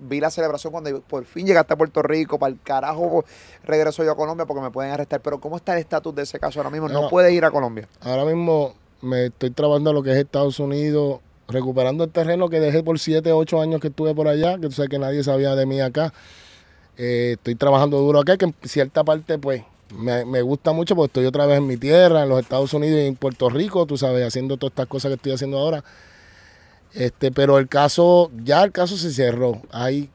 vi la celebración cuando por fin llegaste a Puerto Rico, para el carajo regreso yo a Colombia porque me pueden arrestar. Pero ¿cómo está el estatus de ese caso ahora mismo? No, puedes ir a Colombia. Ahora mismo me estoy trabajando a lo que es Estados Unidos, recuperando el terreno que dejé por 7, 8 años que estuve por allá, que tú sabes que nadie sabía de mí acá. Eh, estoy trabajando duro acá, que en cierta parte pues me, gusta mucho porque estoy otra vez en mi tierra, en los Estados Unidos y en Puerto Rico, tú sabes, haciendo todas estas cosas que estoy haciendo ahora. Este, pero el caso, ya el caso se cerró. Hay,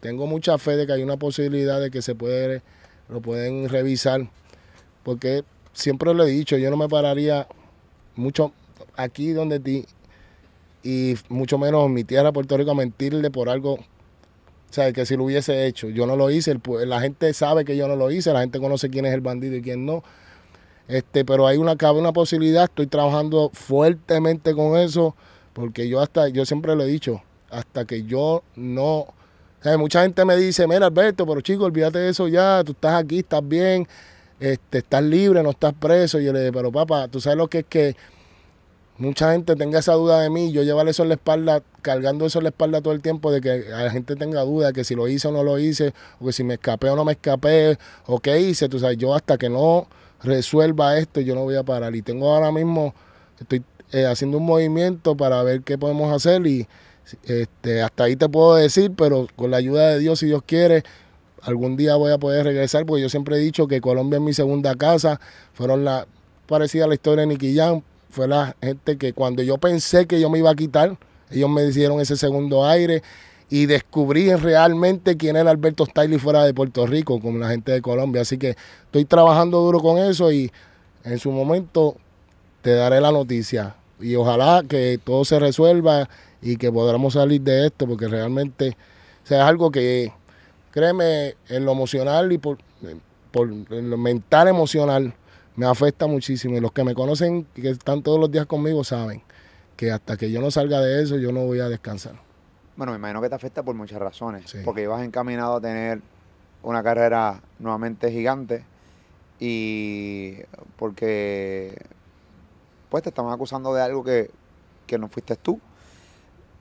tengo mucha fe de que hay una posibilidad de que se puede, lo pueden revisar. Porque siempre lo he dicho, yo no me pararía mucho aquí donde ti y mucho menos en mi tierra, Puerto Rico, a mentirle por algo o sea, que si lo hubiese hecho, yo no lo hice, la gente sabe que yo no lo hice, la gente conoce quién es el bandido y quién no. Este, pero hay una una posibilidad, estoy trabajando fuertemente con eso, porque yo hasta, yo siempre lo he dicho, hasta que yo no o mucha gente me dice, mira Alberto, pero chico, olvídate de eso ya, tú estás aquí, estás bien, este, estás libre, no estás preso. Y yo le pero papá, tú sabes lo que es que mucha gente tenga esa duda de mí, yo llevar eso en la espalda, cargando eso en la espalda todo el tiempo, de que la gente tenga duda que si lo hice o no lo hice, o que si me escapé o no me escapé, o qué hice, tú sabes, yo hasta que no resuelva esto, yo no voy a parar. Y tengo ahora mismo, estoy eh, haciendo un movimiento para ver qué podemos hacer y este, hasta ahí te puedo decir, pero con la ayuda de Dios, si Dios quiere, algún día voy a poder regresar, porque yo siempre he dicho que Colombia es mi segunda casa, fueron la parecida a la historia de Nicky fue la gente que cuando yo pensé que yo me iba a quitar, ellos me hicieron ese segundo aire y descubrí realmente quién era Alberto Stiley fuera de Puerto Rico, con la gente de Colombia. Así que estoy trabajando duro con eso y en su momento te daré la noticia. Y ojalá que todo se resuelva y que podamos salir de esto, porque realmente sea, es algo que, créeme, en lo emocional y por, por en lo mental emocional, me afecta muchísimo. Y los que me conocen, que están todos los días conmigo, saben que hasta que yo no salga de eso, yo no voy a descansar. Bueno, me imagino que te afecta por muchas razones. Porque ibas encaminado a tener una carrera nuevamente gigante y porque pues te estaban acusando de algo que, no fuiste tú.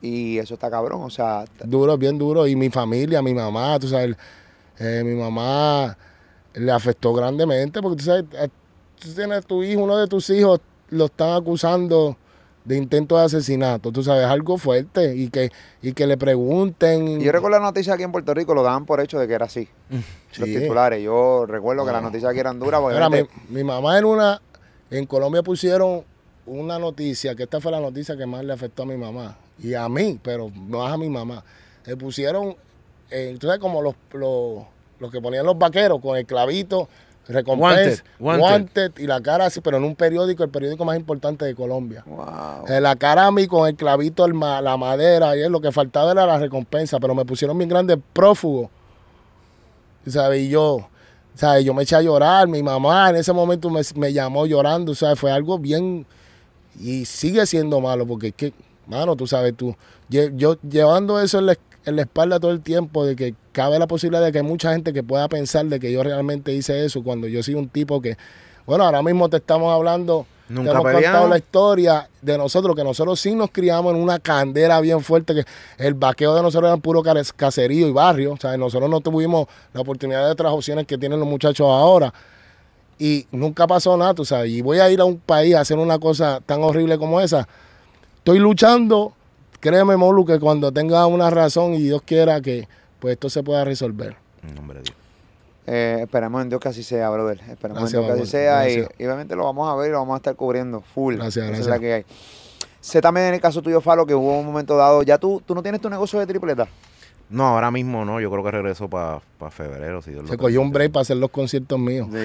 Y eso está cabrón, o sea... Duro, bien duro. Y mi familia, mi mamá, tú sabes, eh, mi mamá le afectó grandemente porque tú sabes eh, tú tienes tu hijo, uno de tus hijos lo están acusando de intento de asesinato, tú sabes, algo fuerte y que, y que le pregunten. Yo recuerdo la noticia aquí en Puerto Rico, lo daban por hecho de que era así, los titulares. Yo recuerdo que las ah. noticias aquí eran duras. mi, mamá en una, en Colombia pusieron una noticia, que esta fue la noticia que más le afectó a mi mamá y a mí, pero más a mi mamá. Le pusieron, entonces eh, como los, los, los que ponían los vaqueros con el clavito recompensa, wanted, y la cara así, pero en un periódico, el periódico más importante de Colombia. Wow. Eh, la cara a mí con el clavito, la madera, y lo que faltaba era la recompensa, pero me pusieron bien grande prófugo. ¿Sabes? Y yo, ¿sabes? Yo me eché a llorar, mi mamá en ese momento me, llamó llorando, ¿sabes? Fue algo bien, y sigue siendo malo, porque es que, mano, tú sabes, tú, yo, llevando eso en la espalda todo el tiempo de que cabe la posibilidad de que hay mucha gente que pueda pensar de que yo realmente hice eso cuando yo soy un tipo que, bueno, ahora mismo te estamos hablando, de la historia de nosotros, que nosotros sí nos criamos en una candela bien fuerte, que el vaqueo de nosotros era puro caserío y barrio, o sea, nosotros no tuvimos la oportunidad de otras opciones que tienen los muchachos ahora y nunca pasó nada, O sea, Y voy a ir a un país a hacer una cosa tan horrible como esa. Estoy luchando, créeme, Molu, que cuando tenga una razón y Dios quiera que pues esto se pueda resolver. En Dios. Eh, en Dios que así sea, brother. Esperemos en Dios que así sea. Y, obviamente lo vamos a ver y lo vamos a estar cubriendo full. Gracias, gracias. Sé también en el caso tuyo, Falo, que hubo un momento dado. ¿Ya tú, tú no tienes tu negocio de tripleta? No, ahora mismo no. Yo creo que regreso para febrero. Si Dios Se cogió un break para hacer los conciertos míos. Sí.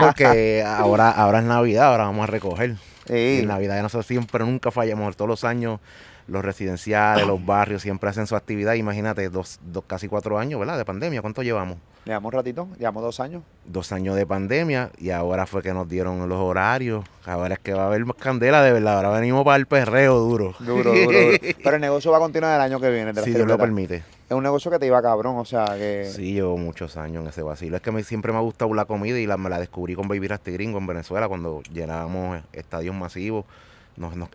porque ahora, ahora es Navidad, ahora vamos a recoger. Y Navidad ya no sé siempre, nunca fallamos. Todos los años los residenciales, los barrios siempre hacen su actividad. Imagínate, dos, dos, casi cuatro años, ¿verdad? De pandemia, ¿cuánto llevamos? Llevamos un ratito, llevamos dos años. Dos años de pandemia y ahora fue que nos dieron los horarios. Ahora es que va a haber más candela, de verdad. Ahora venimos para el perreo duro. Duro, duro, Pero el negocio va a continuar el año que viene. Si sí, Dios lo permite es un negocio que te iba cabrón, o sea que... Sí, llevo muchos años en ese vacío. Es que siempre me ha gustado la comida y la, me la descubrí con Baby gringo en Venezuela cuando llenábamos eh, estadios masivos.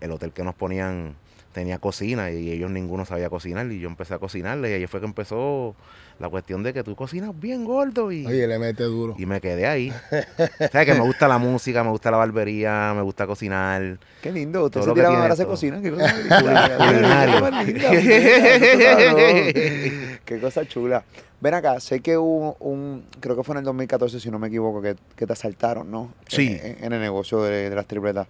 el hotel que nos ponían tenía cocina y ellos ninguno sabía cocinar y yo empecé a cocinarle y ahí fue que empezó la cuestión de que tú cocinas bien gordo y Oye, le mete duro. Y me quedé ahí. Sabes que me gusta la música, me gusta la barbería, me gusta cocinar. Qué lindo, usted se tiraba ahora hacer cocina, qué cosa Qué cosa chula. Ven acá, sé que hubo un, creo que fue en el 2014, si no me equivoco, que, te asaltaron, ¿no? Sí. En, el negocio de, de las tripletas.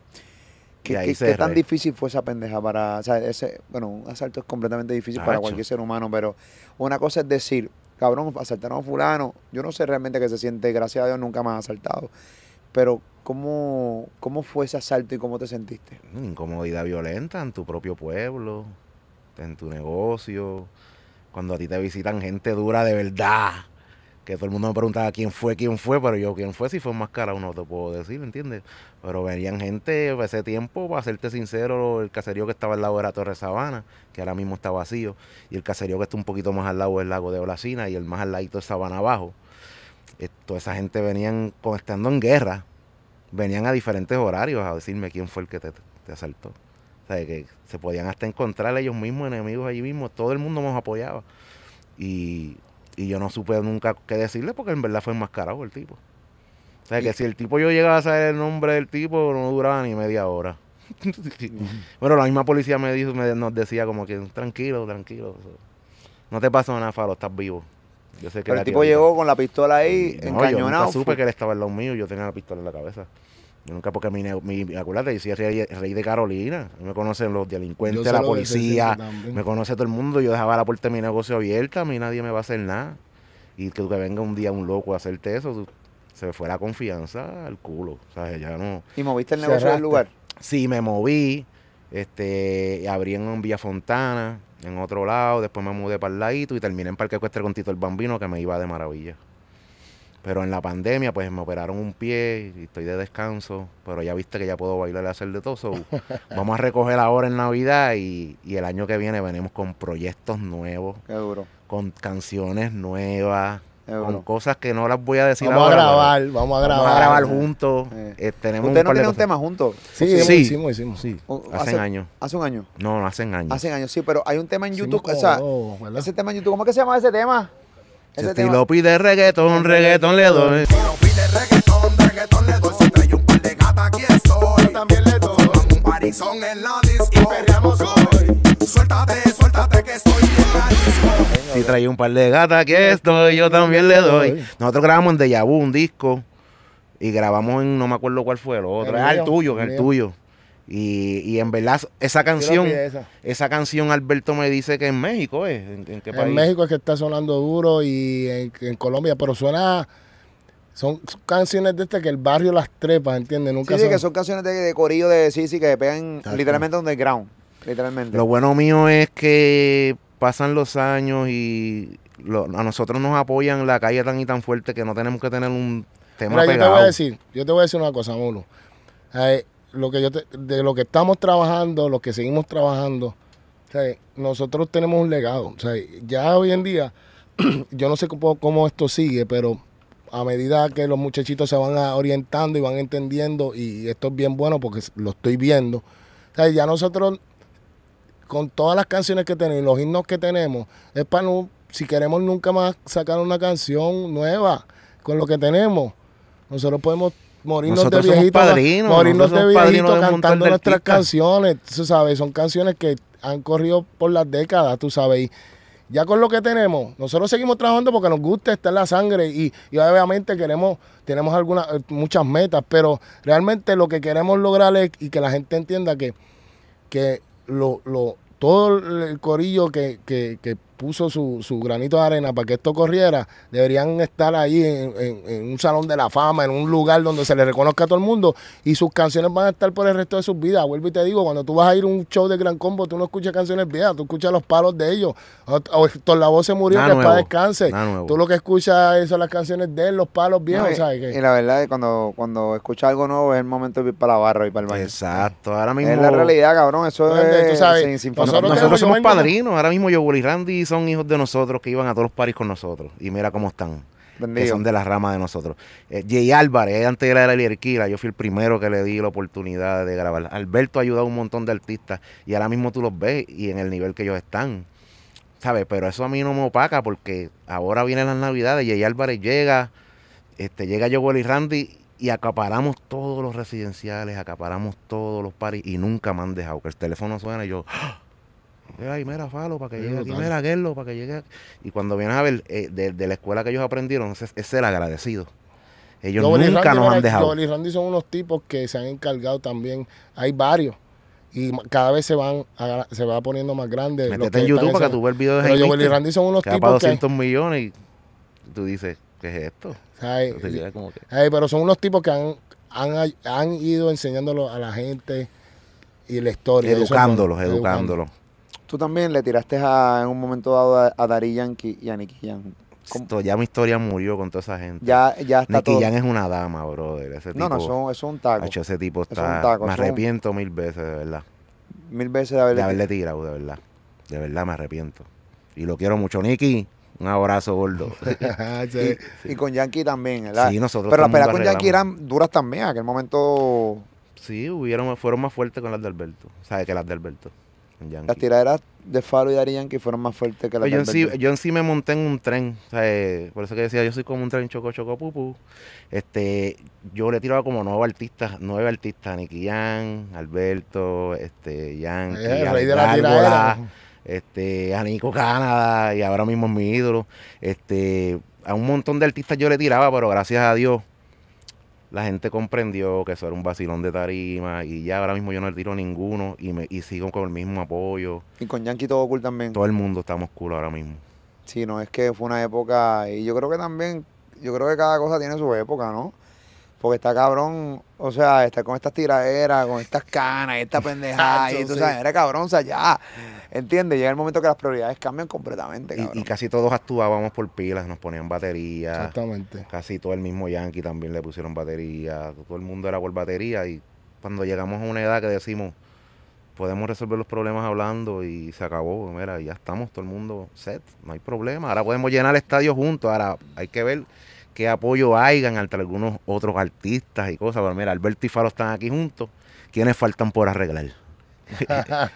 ¿Qué, tan difícil fue esa pendeja para.? O sea, ese, bueno, un asalto es completamente difícil para cualquier ser humano, pero una cosa es decir, cabrón, asaltaron a Fulano. Yo no sé realmente qué se siente, gracias a Dios nunca me más asaltado. Pero, ¿cómo, ¿cómo fue ese asalto y cómo te sentiste? Mm, incomodidad violenta en tu propio pueblo, en tu negocio, cuando a ti te visitan gente dura de verdad que todo el mundo me preguntaba quién fue, quién fue, pero yo quién fue, si fue más cara, uno te puedo decir, ¿entiendes? Pero venían gente pues, ese tiempo, para serte sincero, el caserío que estaba al lado era Torre Sabana, que ahora mismo está vacío, y el caserío que está un poquito más al lado es lago de Olacina, y el más al ladito es Sabana Abajo. Eh, toda esa gente venían estando en guerra, venían a diferentes horarios a decirme quién fue el que te, asaltó. O sea, que se podían hasta encontrar ellos mismos enemigos allí mismo, todo el mundo nos apoyaba. Y y yo no supe nunca qué decirle porque en verdad fue enmascarado el tipo. O sea, que si el tipo yo llegaba a saber el nombre del tipo, no duraba ni media hora. bueno, la misma policía me dijo, me, nos decía como que tranquilo, tranquilo. No te pasó nada, falo, estás vivo. Pero el tipo llegó con la pistola ahí, encañonado. Yo supe que él estaba en mío, yo tenía la pistola en la cabeza. Yo nunca porque mi, mi acuérdate, yo soy rey, de Carolina. Me conocen los delincuentes, la policía, me conoce todo el mundo. Yo dejaba la puerta de mi negocio abierta, a mí nadie me va a hacer nada. Y que, que venga un día un loco a hacerte eso, se se fue la confianza al culo. O sea, ya no. ¿Y moviste el negocio del lugar? Sí, me moví. Este, abrí en Villa Fontana, en otro lado, después me mudé para el ladito y terminé en Parque Ecuestre con Tito el Bambino, que me iba de maravilla. Pero en la pandemia, pues me operaron un pie y estoy de descanso. Pero ya viste que ya puedo bailar y hacer de todo. vamos a recoger ahora en Navidad y, y, el año que viene venimos con proyectos nuevos. Qué duro. Con canciones nuevas. con cosas que no las voy a decir vamos A grabar, vamos a grabar, vamos a grabar. juntos. Eh, tenemos no un tema juntos? Sí, sí, hicimos, hicimos. Sí. Hace, años. ¿Hace un año? No, no, hace años. Hace años, sí, pero hay un tema en YouTube. o sea, ese tema en YouTube. ¿Cómo es que se llama ese tema? Si estilo pide reggaetón, reggaetón le doy. Si lo pide reggaetón, reggaetón le doy. Si trae un par de gatas aquí estoy. yo También le doy. Un parizón en la disco. Y perreamos hoy. Suéltate, suéltate que estoy en la disco. Si trae un par de gatas aquí estoy. Yo también le doy. Nosotros grabamos en Deja Vu un disco. Y grabamos en, no me acuerdo cuál fue el otro. El, ah, el tuyo, el tuyo. Y, en verdad, esa canción, esa? canción Alberto me dice que en México es. Eh, ¿En, México es que está sonando duro y en, Colombia, pero suena. Son canciones de este que el barrio las trepas, ¿entiendes? Nunca sí, Sí, que son canciones de, corillo de Sisi sí, que pegan literalmente literalmente ground, Literalmente. Lo bueno mío es que pasan los años y a nosotros nos apoyan la calle tan y tan fuerte que no tenemos que tener un tema pegado. Yo te voy a decir, yo te voy a decir una cosa, Molo. ver. Eh, lo que yo de lo que estamos trabajando, lo que seguimos trabajando, nosotros tenemos un legado. Ya hoy en día, yo no sé cómo, esto sigue, pero a medida que los muchachitos se van orientando y van entendiendo, y esto es bien bueno porque lo estoy viendo, ya nosotros, con todas las canciones que tenemos, y los himnos que tenemos, es para no, si queremos nunca más sacar una canción nueva con lo que tenemos, nosotros podemos morirnos de viejitos, morirnos de viejito cantando nuestras canciones, tú sabes, son canciones que han corrido por las décadas, tú sabes, y ya con lo que tenemos, nosotros seguimos trabajando porque nos gusta, estar en la sangre y, obviamente queremos, tenemos algunas, eh, muchas metas, pero realmente lo que queremos lograr es y que la gente entienda que, que lo, lo todo el corillo que, que, que puso su, su, granito de arena para que esto corriera, deberían estar ahí en, un salón de la fama, en un lugar donde se le reconozca a todo el mundo y sus canciones van a estar por el resto de sus vidas. Vuelvo y te digo, cuando tú vas a ir a un show de Gran Combo, tú no escuchas canciones viejas, tú escuchas los palos de ellos. O, la voz se murió, que para descanse. Tú lo que escuchas son las canciones de él, los palos viejos, Y, la verdad es cuando, cuando escuchas algo nuevo es el momento de ir para la barra y para el baño. Exacto, ahora mismo. Es la realidad, cabrón, eso pues, es... sin, nosotros, somos padrinos, ahora mismo yo, Willy Randy son hijos de nosotros que iban a todos los paris con nosotros. Y mira cómo están. Que son de la rama de nosotros. Eh, Jay Álvarez, antes era de la yo fui el primero que le di la oportunidad de grabar. Alberto ha ayudado a un montón de artistas y ahora mismo tú los ves y en el nivel que ellos están. ¿Sabes? Pero eso a mí no me opaca porque ahora vienen las navidades, Jay Álvarez llega, este, llega yo y Randy y acaparamos todos los residenciales, acaparamos todos los paris y nunca me han dejado que el teléfono suena y yo... ¡ah! Falo, para que llegue para que llegue Y cuando vienes a ver, eh, de, la escuela que ellos aprendieron, es, es el agradecido. Ellos nunca nos han dejado. los y Randy son unos tipos que se han encargado también, hay varios. Y cada vez se van se va poniendo más grande. metete en YouTube para que tú veas el video de Pero que y son unos tipos 200 millones y tú dices, ¿qué es esto? pero son unos tipos que han, han, han ido enseñándolo a la gente y la historia. educándolos. educándolos. Tú también le tiraste a, en un momento dado a, a Dari Yankee y a Nicky Yan. ya mi historia murió con toda esa gente. Ya, ya está Nicky todo. es una dama, brother. Ese no, tipo, no, eso, es un taco. ese tipo está. me arrepiento mil veces, de verdad. Mil veces de haberle, tirado, de verdad. De verdad me arrepiento. Y lo quiero mucho, Nicky. Un abrazo, gordo. y, con Yankee también, ¿verdad? Sí, nosotros Pero las peleas con Yankee eran duras también. aquel momento. Sí, hubieron, fueron más fuertes con las de Alberto. O sea, que las de Alberto. Las tiraderas de Faro y Darían que fueron más fuertes que las pues yo, en sí, yo en sí me monté en un tren. Eh, por eso que decía, yo soy como un tren choco, choco, pupu. Este, yo le tiraba como nueve artistas, nueve artistas, Nicky Alberto, este, eh, este, a Canadá, y ahora mismo es mi ídolo. Este, a un montón de artistas yo le tiraba, pero gracias a Dios la gente comprendió que eso era un vacilón de tarima y ya ahora mismo yo no le tiro ninguno y, me, y sigo con el mismo apoyo. Y con Yankee todo cool también. Todo el mundo estamos cool ahora mismo. Sí, no, es que fue una época y yo creo que también, yo creo que cada cosa tiene su época, ¿no? Porque está cabrón, o sea, está con estas tiraderas, con estas canas, esta pendejada, y tú sabes, era cabrón, o sea, ya. Entiende, Llega el momento que las prioridades cambian completamente. Y, casi todos actuábamos por pilas, nos ponían batería. Exactamente. Casi todo el mismo Yankee también le pusieron batería. Todo el mundo era por batería. Y cuando llegamos a una edad que decimos, podemos resolver los problemas hablando y se acabó. Mira, ya estamos todo el mundo set, no hay problema. Ahora podemos llenar el estadio juntos. Ahora hay que ver qué apoyo hayan ante algunos otros artistas y cosas. Pero mira, Alberto y Faro están aquí juntos. ¿Quiénes faltan por arreglar?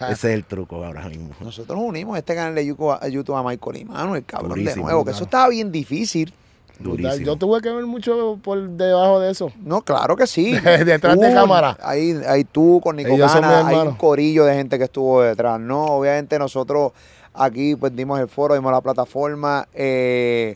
Ese es el truco ahora mismo. Nosotros unimos este canal de YouTube a Michael Imano, el cabrón de nuevo, que eso estaba bien difícil. Durísimo. Yo tuve que ver mucho por debajo de eso. No, claro que sí. detrás de cámara. Ahí, tú con Nico hay un corillo de gente que estuvo detrás. No, obviamente nosotros aquí pues dimos el foro, dimos la plataforma. Eh,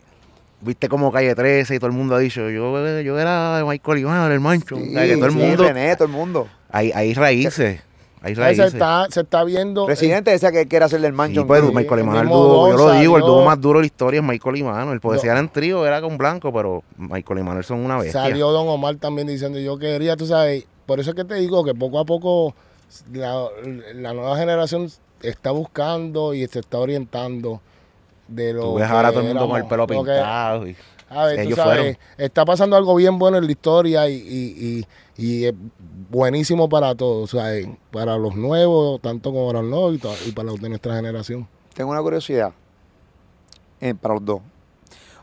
viste como Calle 13 y todo el mundo ha dicho, yo, yo era Michael Iván, el mancho. Sí, todo el mundo. hay raíces. Ahí Se está, se viendo. presidente eh, que quiere hacerle el mancho. Pues, Michael el, yo lo digo, el dúo más duro de la historia es Michael Imano. El poesía era en trío, era con Blanco, pero Michael Imano son una bestia. Salió Don Omar también diciendo, yo quería, tú sabes, por eso es que te digo que poco a poco la, la nueva generación está buscando y se está orientando de lo tú ves ahora todo el mundo con el pelo pintado. y... A ver, tú sabes, está pasando algo bien bueno en la historia y, es buenísimo para todos, para los nuevos, tanto como para los nuevos y, para los de nuestra generación. Tengo una curiosidad eh, para los dos.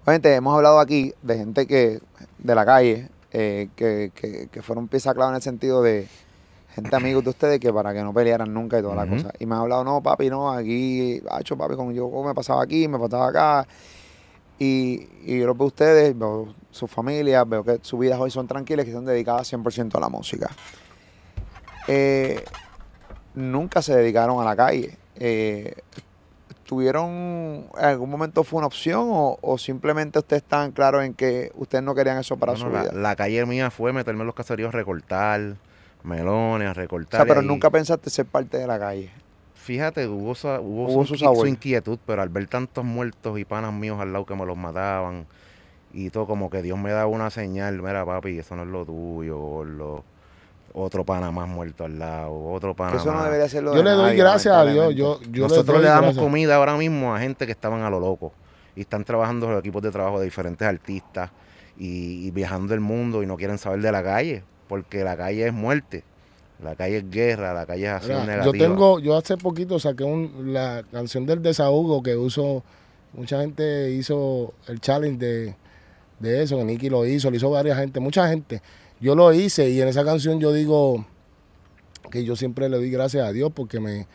gente, hemos hablado aquí de gente que de la calle, eh, que, fueron pieza clave en el sentido de gente amigos de ustedes que para que no pelearan nunca y toda la cosa. Y me han hablado, no, papi, no, aquí, ha hecho papi, como yo me pasaba aquí, me pasaba acá. Y, y, yo veo ustedes, veo sus familias, veo que sus vidas hoy son tranquilas, que están dedicadas 100% a la música. Eh, nunca se dedicaron a la calle. Eh, ¿Tuvieron, en algún momento fue una opción o, simplemente ustedes están claros en que ustedes no querían eso para su vida? La calle mía fue meterme en los caseríos, recortar melones, recortar. O sea, pero nunca pensaste ser parte de la calle fíjate, hubo, su, hubo, inquietud, pero al ver tantos muertos y panas míos al lado que me los mataban y todo, como que Dios me da una señal, mira papi, eso no es lo tuyo, Otro pana más muerto al lado, otro pana Eso no debería ser Yo le doy gracias a Dios. Yo, Nosotros le, damos comida ahora mismo a gente que estaban a lo loco y están trabajando los equipos de trabajo de diferentes artistas y, y viajando el mundo y no quieren saber de la calle porque la calle es muerte la calle es guerra, la calle es así, Yo tengo, yo hace poquito saqué un, la canción del desahogo que uso, mucha gente hizo el challenge de, eso, que Nicky lo hizo, lo hizo varias gente, mucha gente. Yo lo hice y en esa canción yo digo que yo siempre le doy gracias a Dios porque me,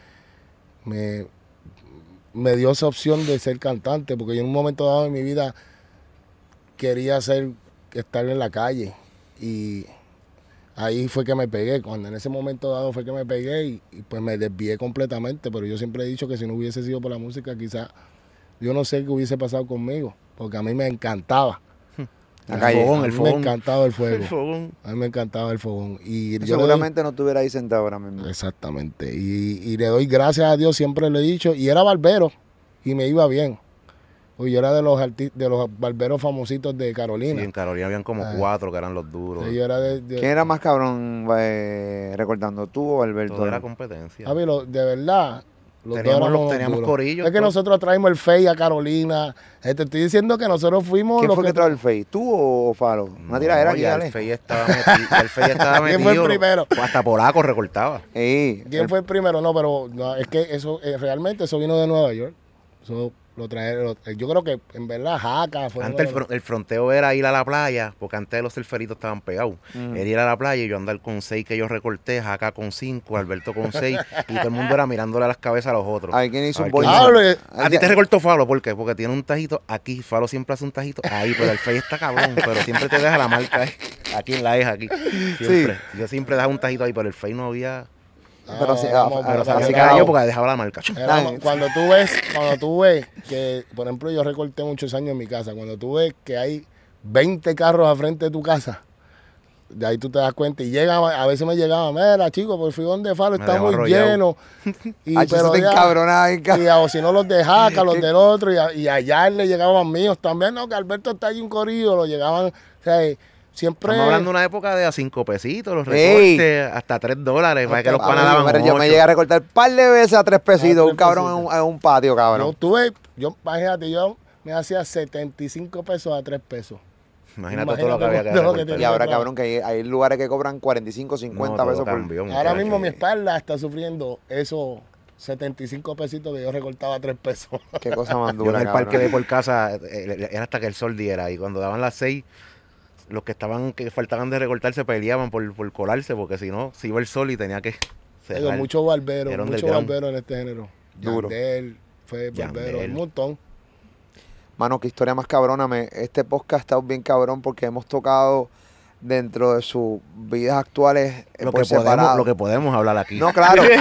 me, dio esa opción de ser cantante, porque yo en un momento dado de mi vida quería ser, estar en la calle y ahí fue que me pegué. Cuando en ese momento dado fue que me pegué y, pues me desvié completamente. Pero yo siempre he dicho que si no hubiese sido por la música, quizás yo no sé qué hubiese pasado conmigo, porque a mí me encantaba. el fogón, el fogón. Me encantaba el fuego. fogón. A mí me encantaba el fogón. Y yo Seguramente no estuviera ahí sentado ahora mismo. Exactamente. Y, y le doy gracias a Dios, siempre lo he dicho. Y era barbero y me iba bien. Uy, yo era de los de los barberos famositos de Carolina. Sí, en Carolina habían como ah. cuatro que eran los duros. era de, ¿Quién era más cabrón eh, recordando tú o Alberto? Todo era competencia. A de verdad, teníamos, los, teníamos corillos. Es que pues. nosotros traímos el FEI a Carolina. Te este, estoy diciendo que nosotros fuimos. ¿Quién los fue que, trajo el FEI? ¿Tú o Faro? Una tiradera no, ya El FEI estaba metido. El FEI estaba metido. ¿Quién fue el primero? Pues hasta Polaco recortaba. ¿Quién fue el primero? No, pero es que eso eh, realmente eso vino de Nueva York. Eso traer, yo creo que en verdad Jaca fue Antes el, fronteo era ir a la playa, porque antes los surferitos estaban pegados. Uh ir a la playa y yo andar con seis que yo recorté, Jaca con cinco, Alberto con seis, y todo el mundo era mirándole a las cabezas a los otros. A quién hizo un eh, a ti te recortó Falo, ¿por qué? Porque tiene un tajito aquí, Falo siempre hace un tajito ahí, pero el fey está cabrón, pero siempre te deja la marca aquí en la eja, aquí. Yo siempre dejaba un tajito ahí, pero el Fay no había pero sí, ah, así porque dejaba la marca. cuando tú ves, cuando tú ves que, por ejemplo, yo recorté muchos años en mi casa, cuando tú ves que hay 20 carros al frente de tu casa, de ahí tú te das cuenta. Y llegaba, a veces me llegaba, mira, chico, por figón de faro está muy lleno. Y, Ay, pero y si no, los de Jaca, los del otro. Y, allá le llegaban míos también. No, que Alberto está allí un corrido, lo llegaban. O sea, Siempre... Estamos hablando de una época de a cinco pesitos, los recortes, hasta tres dólares, para que los panas daban Yo me llegué a recortar un par de veces a tres ah, pesitos, un cabrón en un, patio, cabrón. yo tuve, yo, imagínate, yo me hacía 75 pesos a tres pesos. Imagínate, todo lo que había que, hacer. Y ahora, cabrón, que hay, lugares que cobran 45, 50 pesos pesos un por Ahora mismo mi espalda está sufriendo esos 75 pesitos que yo recortaba a 3 pesos. Qué cosa más dura. en el parque de por casa eh, eh, era hasta que el sol diera. Y cuando daban las 6, los que estaban, que faltaban de recortarse... peleaban por, por colarse, porque si no, se iba el sol y tenía que. mucho muchos barberos, muchos barberos en este género. Duro. fue barbero, un montón. Mano, qué historia más cabrona. este podcast está bien cabrón porque hemos tocado dentro de sus vidas actuales eh, lo por que podemos, lo que podemos hablar aquí. No, claro.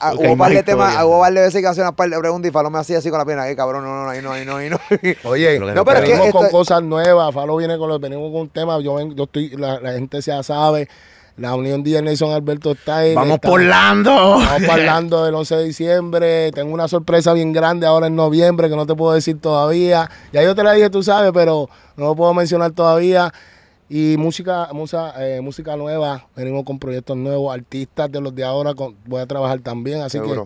Ah, porque hubo un par de temas, hubo par de veces que hace una par de preguntas y Falo me hacía así con la pierna, ay cabrón, no, no, ahí no, ahí no, ahí no. Oye, venimos con cosas nuevas, Falo viene con venimos con un tema, yo, yo estoy, la, la gente ya sabe. La unión de Nelson Alberto está ahí Vamos por Vamos parlando del 11 de diciembre. Tengo una sorpresa bien grande ahora en noviembre que no te puedo decir todavía. Ya yo te la dije, tú sabes, pero no lo puedo mencionar todavía. Y música, música, eh, música nueva, venimos con proyectos nuevos, artistas de los de ahora voy a trabajar también, así que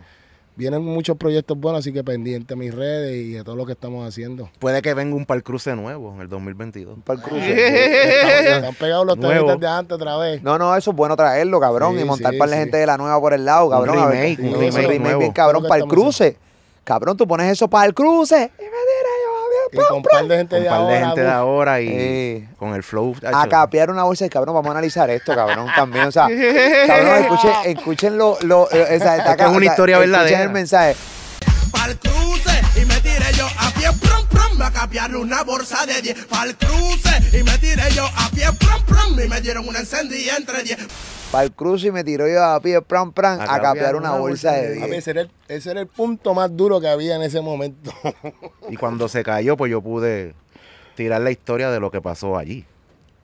vienen muchos proyectos buenos, así que pendiente a mis redes y a todo lo que estamos haciendo. Puede que venga un par cruce nuevo en el 2022. Un par cruce. están, pegados los temitas de antes otra vez. No, no, eso es bueno traerlo, cabrón. y montar para la gente de la nueva por el lado, cabrón. Un remake, remake, bien, cabrón, para cruce. Cabrón, tú pones eso para el cruce. Y me y con un par de gente, de, par de, ahora, gente de ahora y con el flow. A capear una bolsa de cabrón, vamos a analizar esto, cabrón, también. O sea, cabrón, escuchen, lo, lo eh, es una historia verdadera. Escuchen el mensaje. Pa'l cruce y me tiré yo a pie, prom, prom, a capear una bolsa de 10. Pa'l cruce y me tiré yo a pie, prom, prom, y me dieron una encendida entre 10 al cruce y me tiró yo a pie, pran, pran, a, capear una, bolsa, de 10. Ese era, el, punto más duro que había en ese momento. y cuando se cayó, pues yo pude tirar la historia de lo que pasó allí.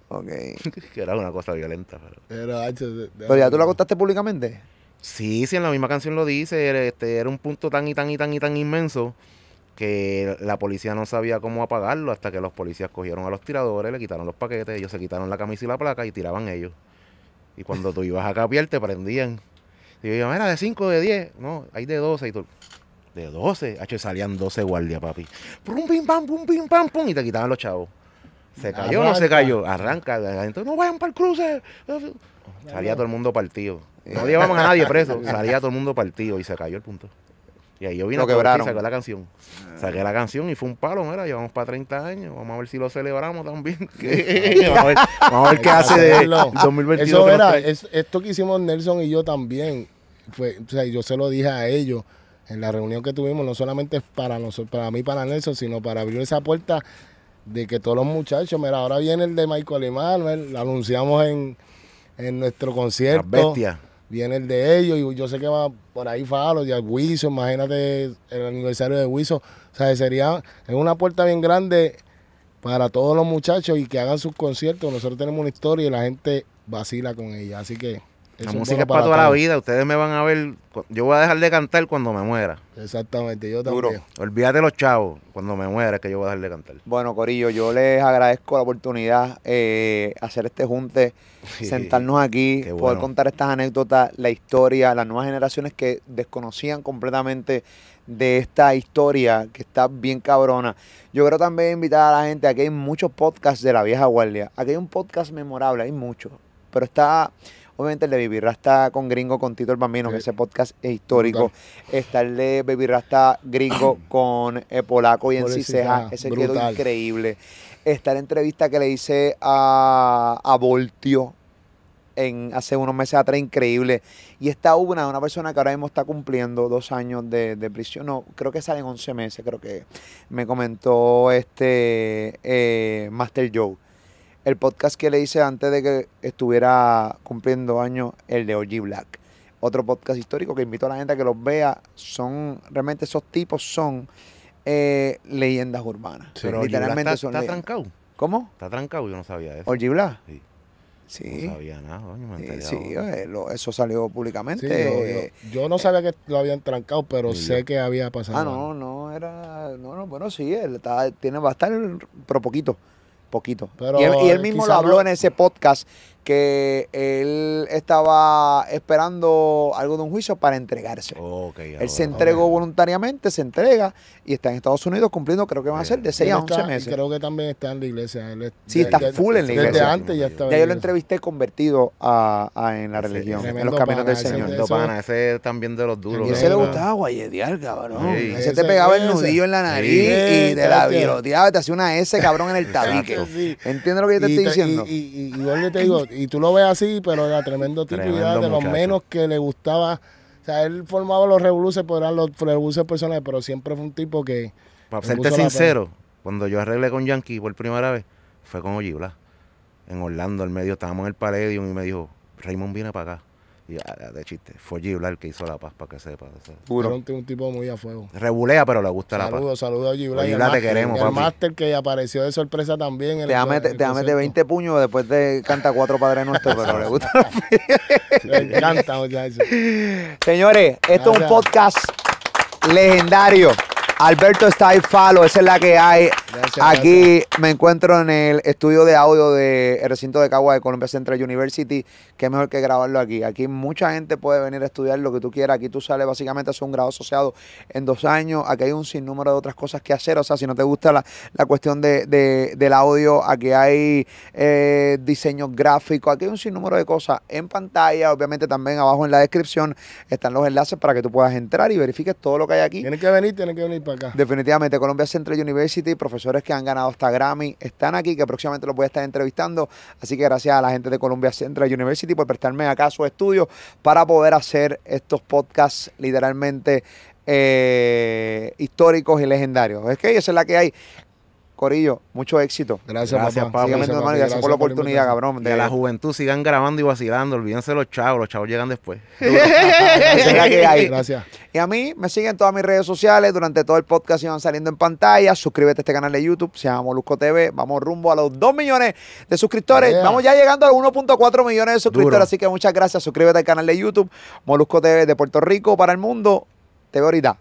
Ok. que era una cosa violenta. Pero, ya tú la contaste públicamente. Sí, sí, en la misma canción lo dice. este, era un punto tan y tan y tan y tan inmenso que la policía no sabía cómo apagarlo hasta que los policías cogieron a los tiradores, le quitaron los paquetes, ellos se quitaron la camisa y la placa y tiraban ellos. Y cuando tú ibas a capiar, te prendían. Y yo digo, de 5, de 10. No, hay de 12. Y tú, de 12. salían 12 guardias, papi. Pum, pim, pam, pum, pim, pam, pum. Y te quitaban los chavos. ¿Se cayó o no se cayó? Arranca. Entonces, no vayan para el cruce. Salía todo el mundo partido. No llevamos a nadie preso. Salía todo el mundo partido y se cayó el punto. Y ahí yo vino quebraron. a la canción. Saqué la canción y fue un palo, mira, llevamos para 30 años, vamos a ver si lo celebramos también. vamos, a ver, qué hace de Eso era, esto que hicimos Nelson y yo también, fue, yo se lo dije a ellos en la reunión que tuvimos, no solamente para, nosotros, para mí, para Nelson, sino para abrir esa puerta de que todos los muchachos, mira, ahora viene el de Michael Emanuel, lo anunciamos en, en nuestro concierto. Las viene el de ellos y yo sé que va por ahí Falo y al imagínate el aniversario de Wiso, O sea, sería es una puerta bien grande para todos los muchachos y que hagan sus conciertos. Nosotros tenemos una historia y la gente vacila con ella. Así que la música es para toda la vida. Ustedes me van a ver. Yo voy a dejar de cantar cuando me muera. Exactamente, yo también. Duro. Olvídate los chavos. Cuando me muera que yo voy a dejar de cantar. Bueno, Corillo, yo les agradezco la oportunidad de eh, hacer este junte, sentarnos aquí, poder contar estas anécdotas, la historia, las nuevas generaciones que desconocían completamente de esta historia que está bien cabrona. Yo quiero también invitar a la gente, aquí hay muchos podcasts de la vieja guardia. Aquí hay un podcast memorable, hay muchos. Pero está Obviamente el de Baby Rasta con Gringo, con Tito el Bambino, que ese podcast es histórico. estarle de Baby Rasta Gringo con eh, Polaco y en Ciseja. Ese quedó increíble. Estar la entrevista que le hice a, a Voltio en, hace unos meses atrás, increíble. Y esta una, una persona que ahora mismo está cumpliendo dos años de, prisión, no, creo que salen 11 meses, creo que me comentó este eh, Master Joe el podcast que le hice antes de que estuviera cumpliendo años, el de OG Black. Otro podcast histórico que invito a la gente a que los vea. Son, realmente esos tipos son eh, leyendas urbanas. pero literalmente está, está trancado? ¿Cómo? Está trancado, yo no sabía eso. ¿OG Black? Sí. No sabía nada, me Sí, eso salió públicamente. Eh, yo, no sabía eh, que lo habían trancado, pero sé que había pasado. Ah, no, no, era. No, no, bueno, sí, él está, tiene, va a estar, pero poquito poquito. y, él, eh, mismo lo habló en ese podcast que él estaba esperando algo de un juicio para entregarse. él se entregó voluntariamente, se entrega y está en Estados Unidos cumpliendo, creo que van a ser de 6 a 11 meses. Creo que también está en la iglesia. Él sí, está full en la iglesia. Desde antes ya Ya yo lo entrevisté convertido a, en la religión, en los caminos del Señor. Ese, ese también de los duros. Y ese le gustaba guayetear cabrón. ese, te pegaba el nudillo en la nariz y te la viroteaba, te hacía una S, cabrón, en el tabique. ¿Entiendes lo que yo te estoy diciendo? Y, y, te digo, y tú lo ves así, pero era tremendo tipo de los menos que le gustaba. O sea, él formaba los revoluces, pero pues, eran los revoluces personales, pero siempre fue un tipo que. Para serte sincero, cuando yo arreglé con Yankee por primera vez, fue con Ojibla En Orlando, al medio, estábamos en el Palladium y me dijo, Raymond viene para acá. Ah, de chiste. Fue el que hizo la paz para que sepa. Puro. Un, un, tipo muy a fuego. Rebulea, pero le gusta la paz. Saludos, saludos a Giblar. Giblar te queremos, El master que apareció de sorpresa también. En te dame de 20 puños después de canta cuatro padres nuestros, pero le gusta. le encanta, muchachos. Señores, esto es un podcast legendario. Alberto Style Falo, esa es la que hay. Aquí me encuentro en el estudio de audio del recinto de Cagua de Columbia Central University, Qué mejor que grabarlo aquí. Aquí mucha gente puede venir a estudiar lo que tú quieras. Aquí tú sales básicamente a hacer un grado asociado en dos años. Aquí hay un sinnúmero de otras cosas que hacer. O sea, si no te gusta la, cuestión de, del audio, aquí hay eh, diseño gráfico, aquí hay un sinnúmero de cosas en pantalla. Obviamente también abajo en la descripción están los enlaces para que tú puedas entrar y verifiques todo lo que hay aquí. Tienen que venir, tienen que venir. Definitivamente, Colombia Central University, profesores que han ganado esta Grammy, están aquí, que próximamente los voy a estar entrevistando. Así que gracias a la gente de Colombia Central University por prestarme acá su estudio para poder hacer estos podcasts literalmente eh, históricos y legendarios. Es que esa es la que hay. Corillo, mucho éxito. Gracias, gracias papá. Gracias, por la oportunidad, cabrón. De la juventud sigan grabando y vacilando. Olvídense los chavos, los chavos llegan después. gracias. Y a mí me siguen todas mis redes sociales. Durante todo el podcast iban saliendo en pantalla. Suscríbete a este canal de YouTube. Se llama Molusco TV. Vamos rumbo a los 2 millones de suscriptores. Estamos Vamos ya llegando a los 1.4 millones de suscriptores. Así que muchas gracias. Suscríbete al canal de YouTube Molusco TV de Puerto Rico para el mundo. Te veo ahorita.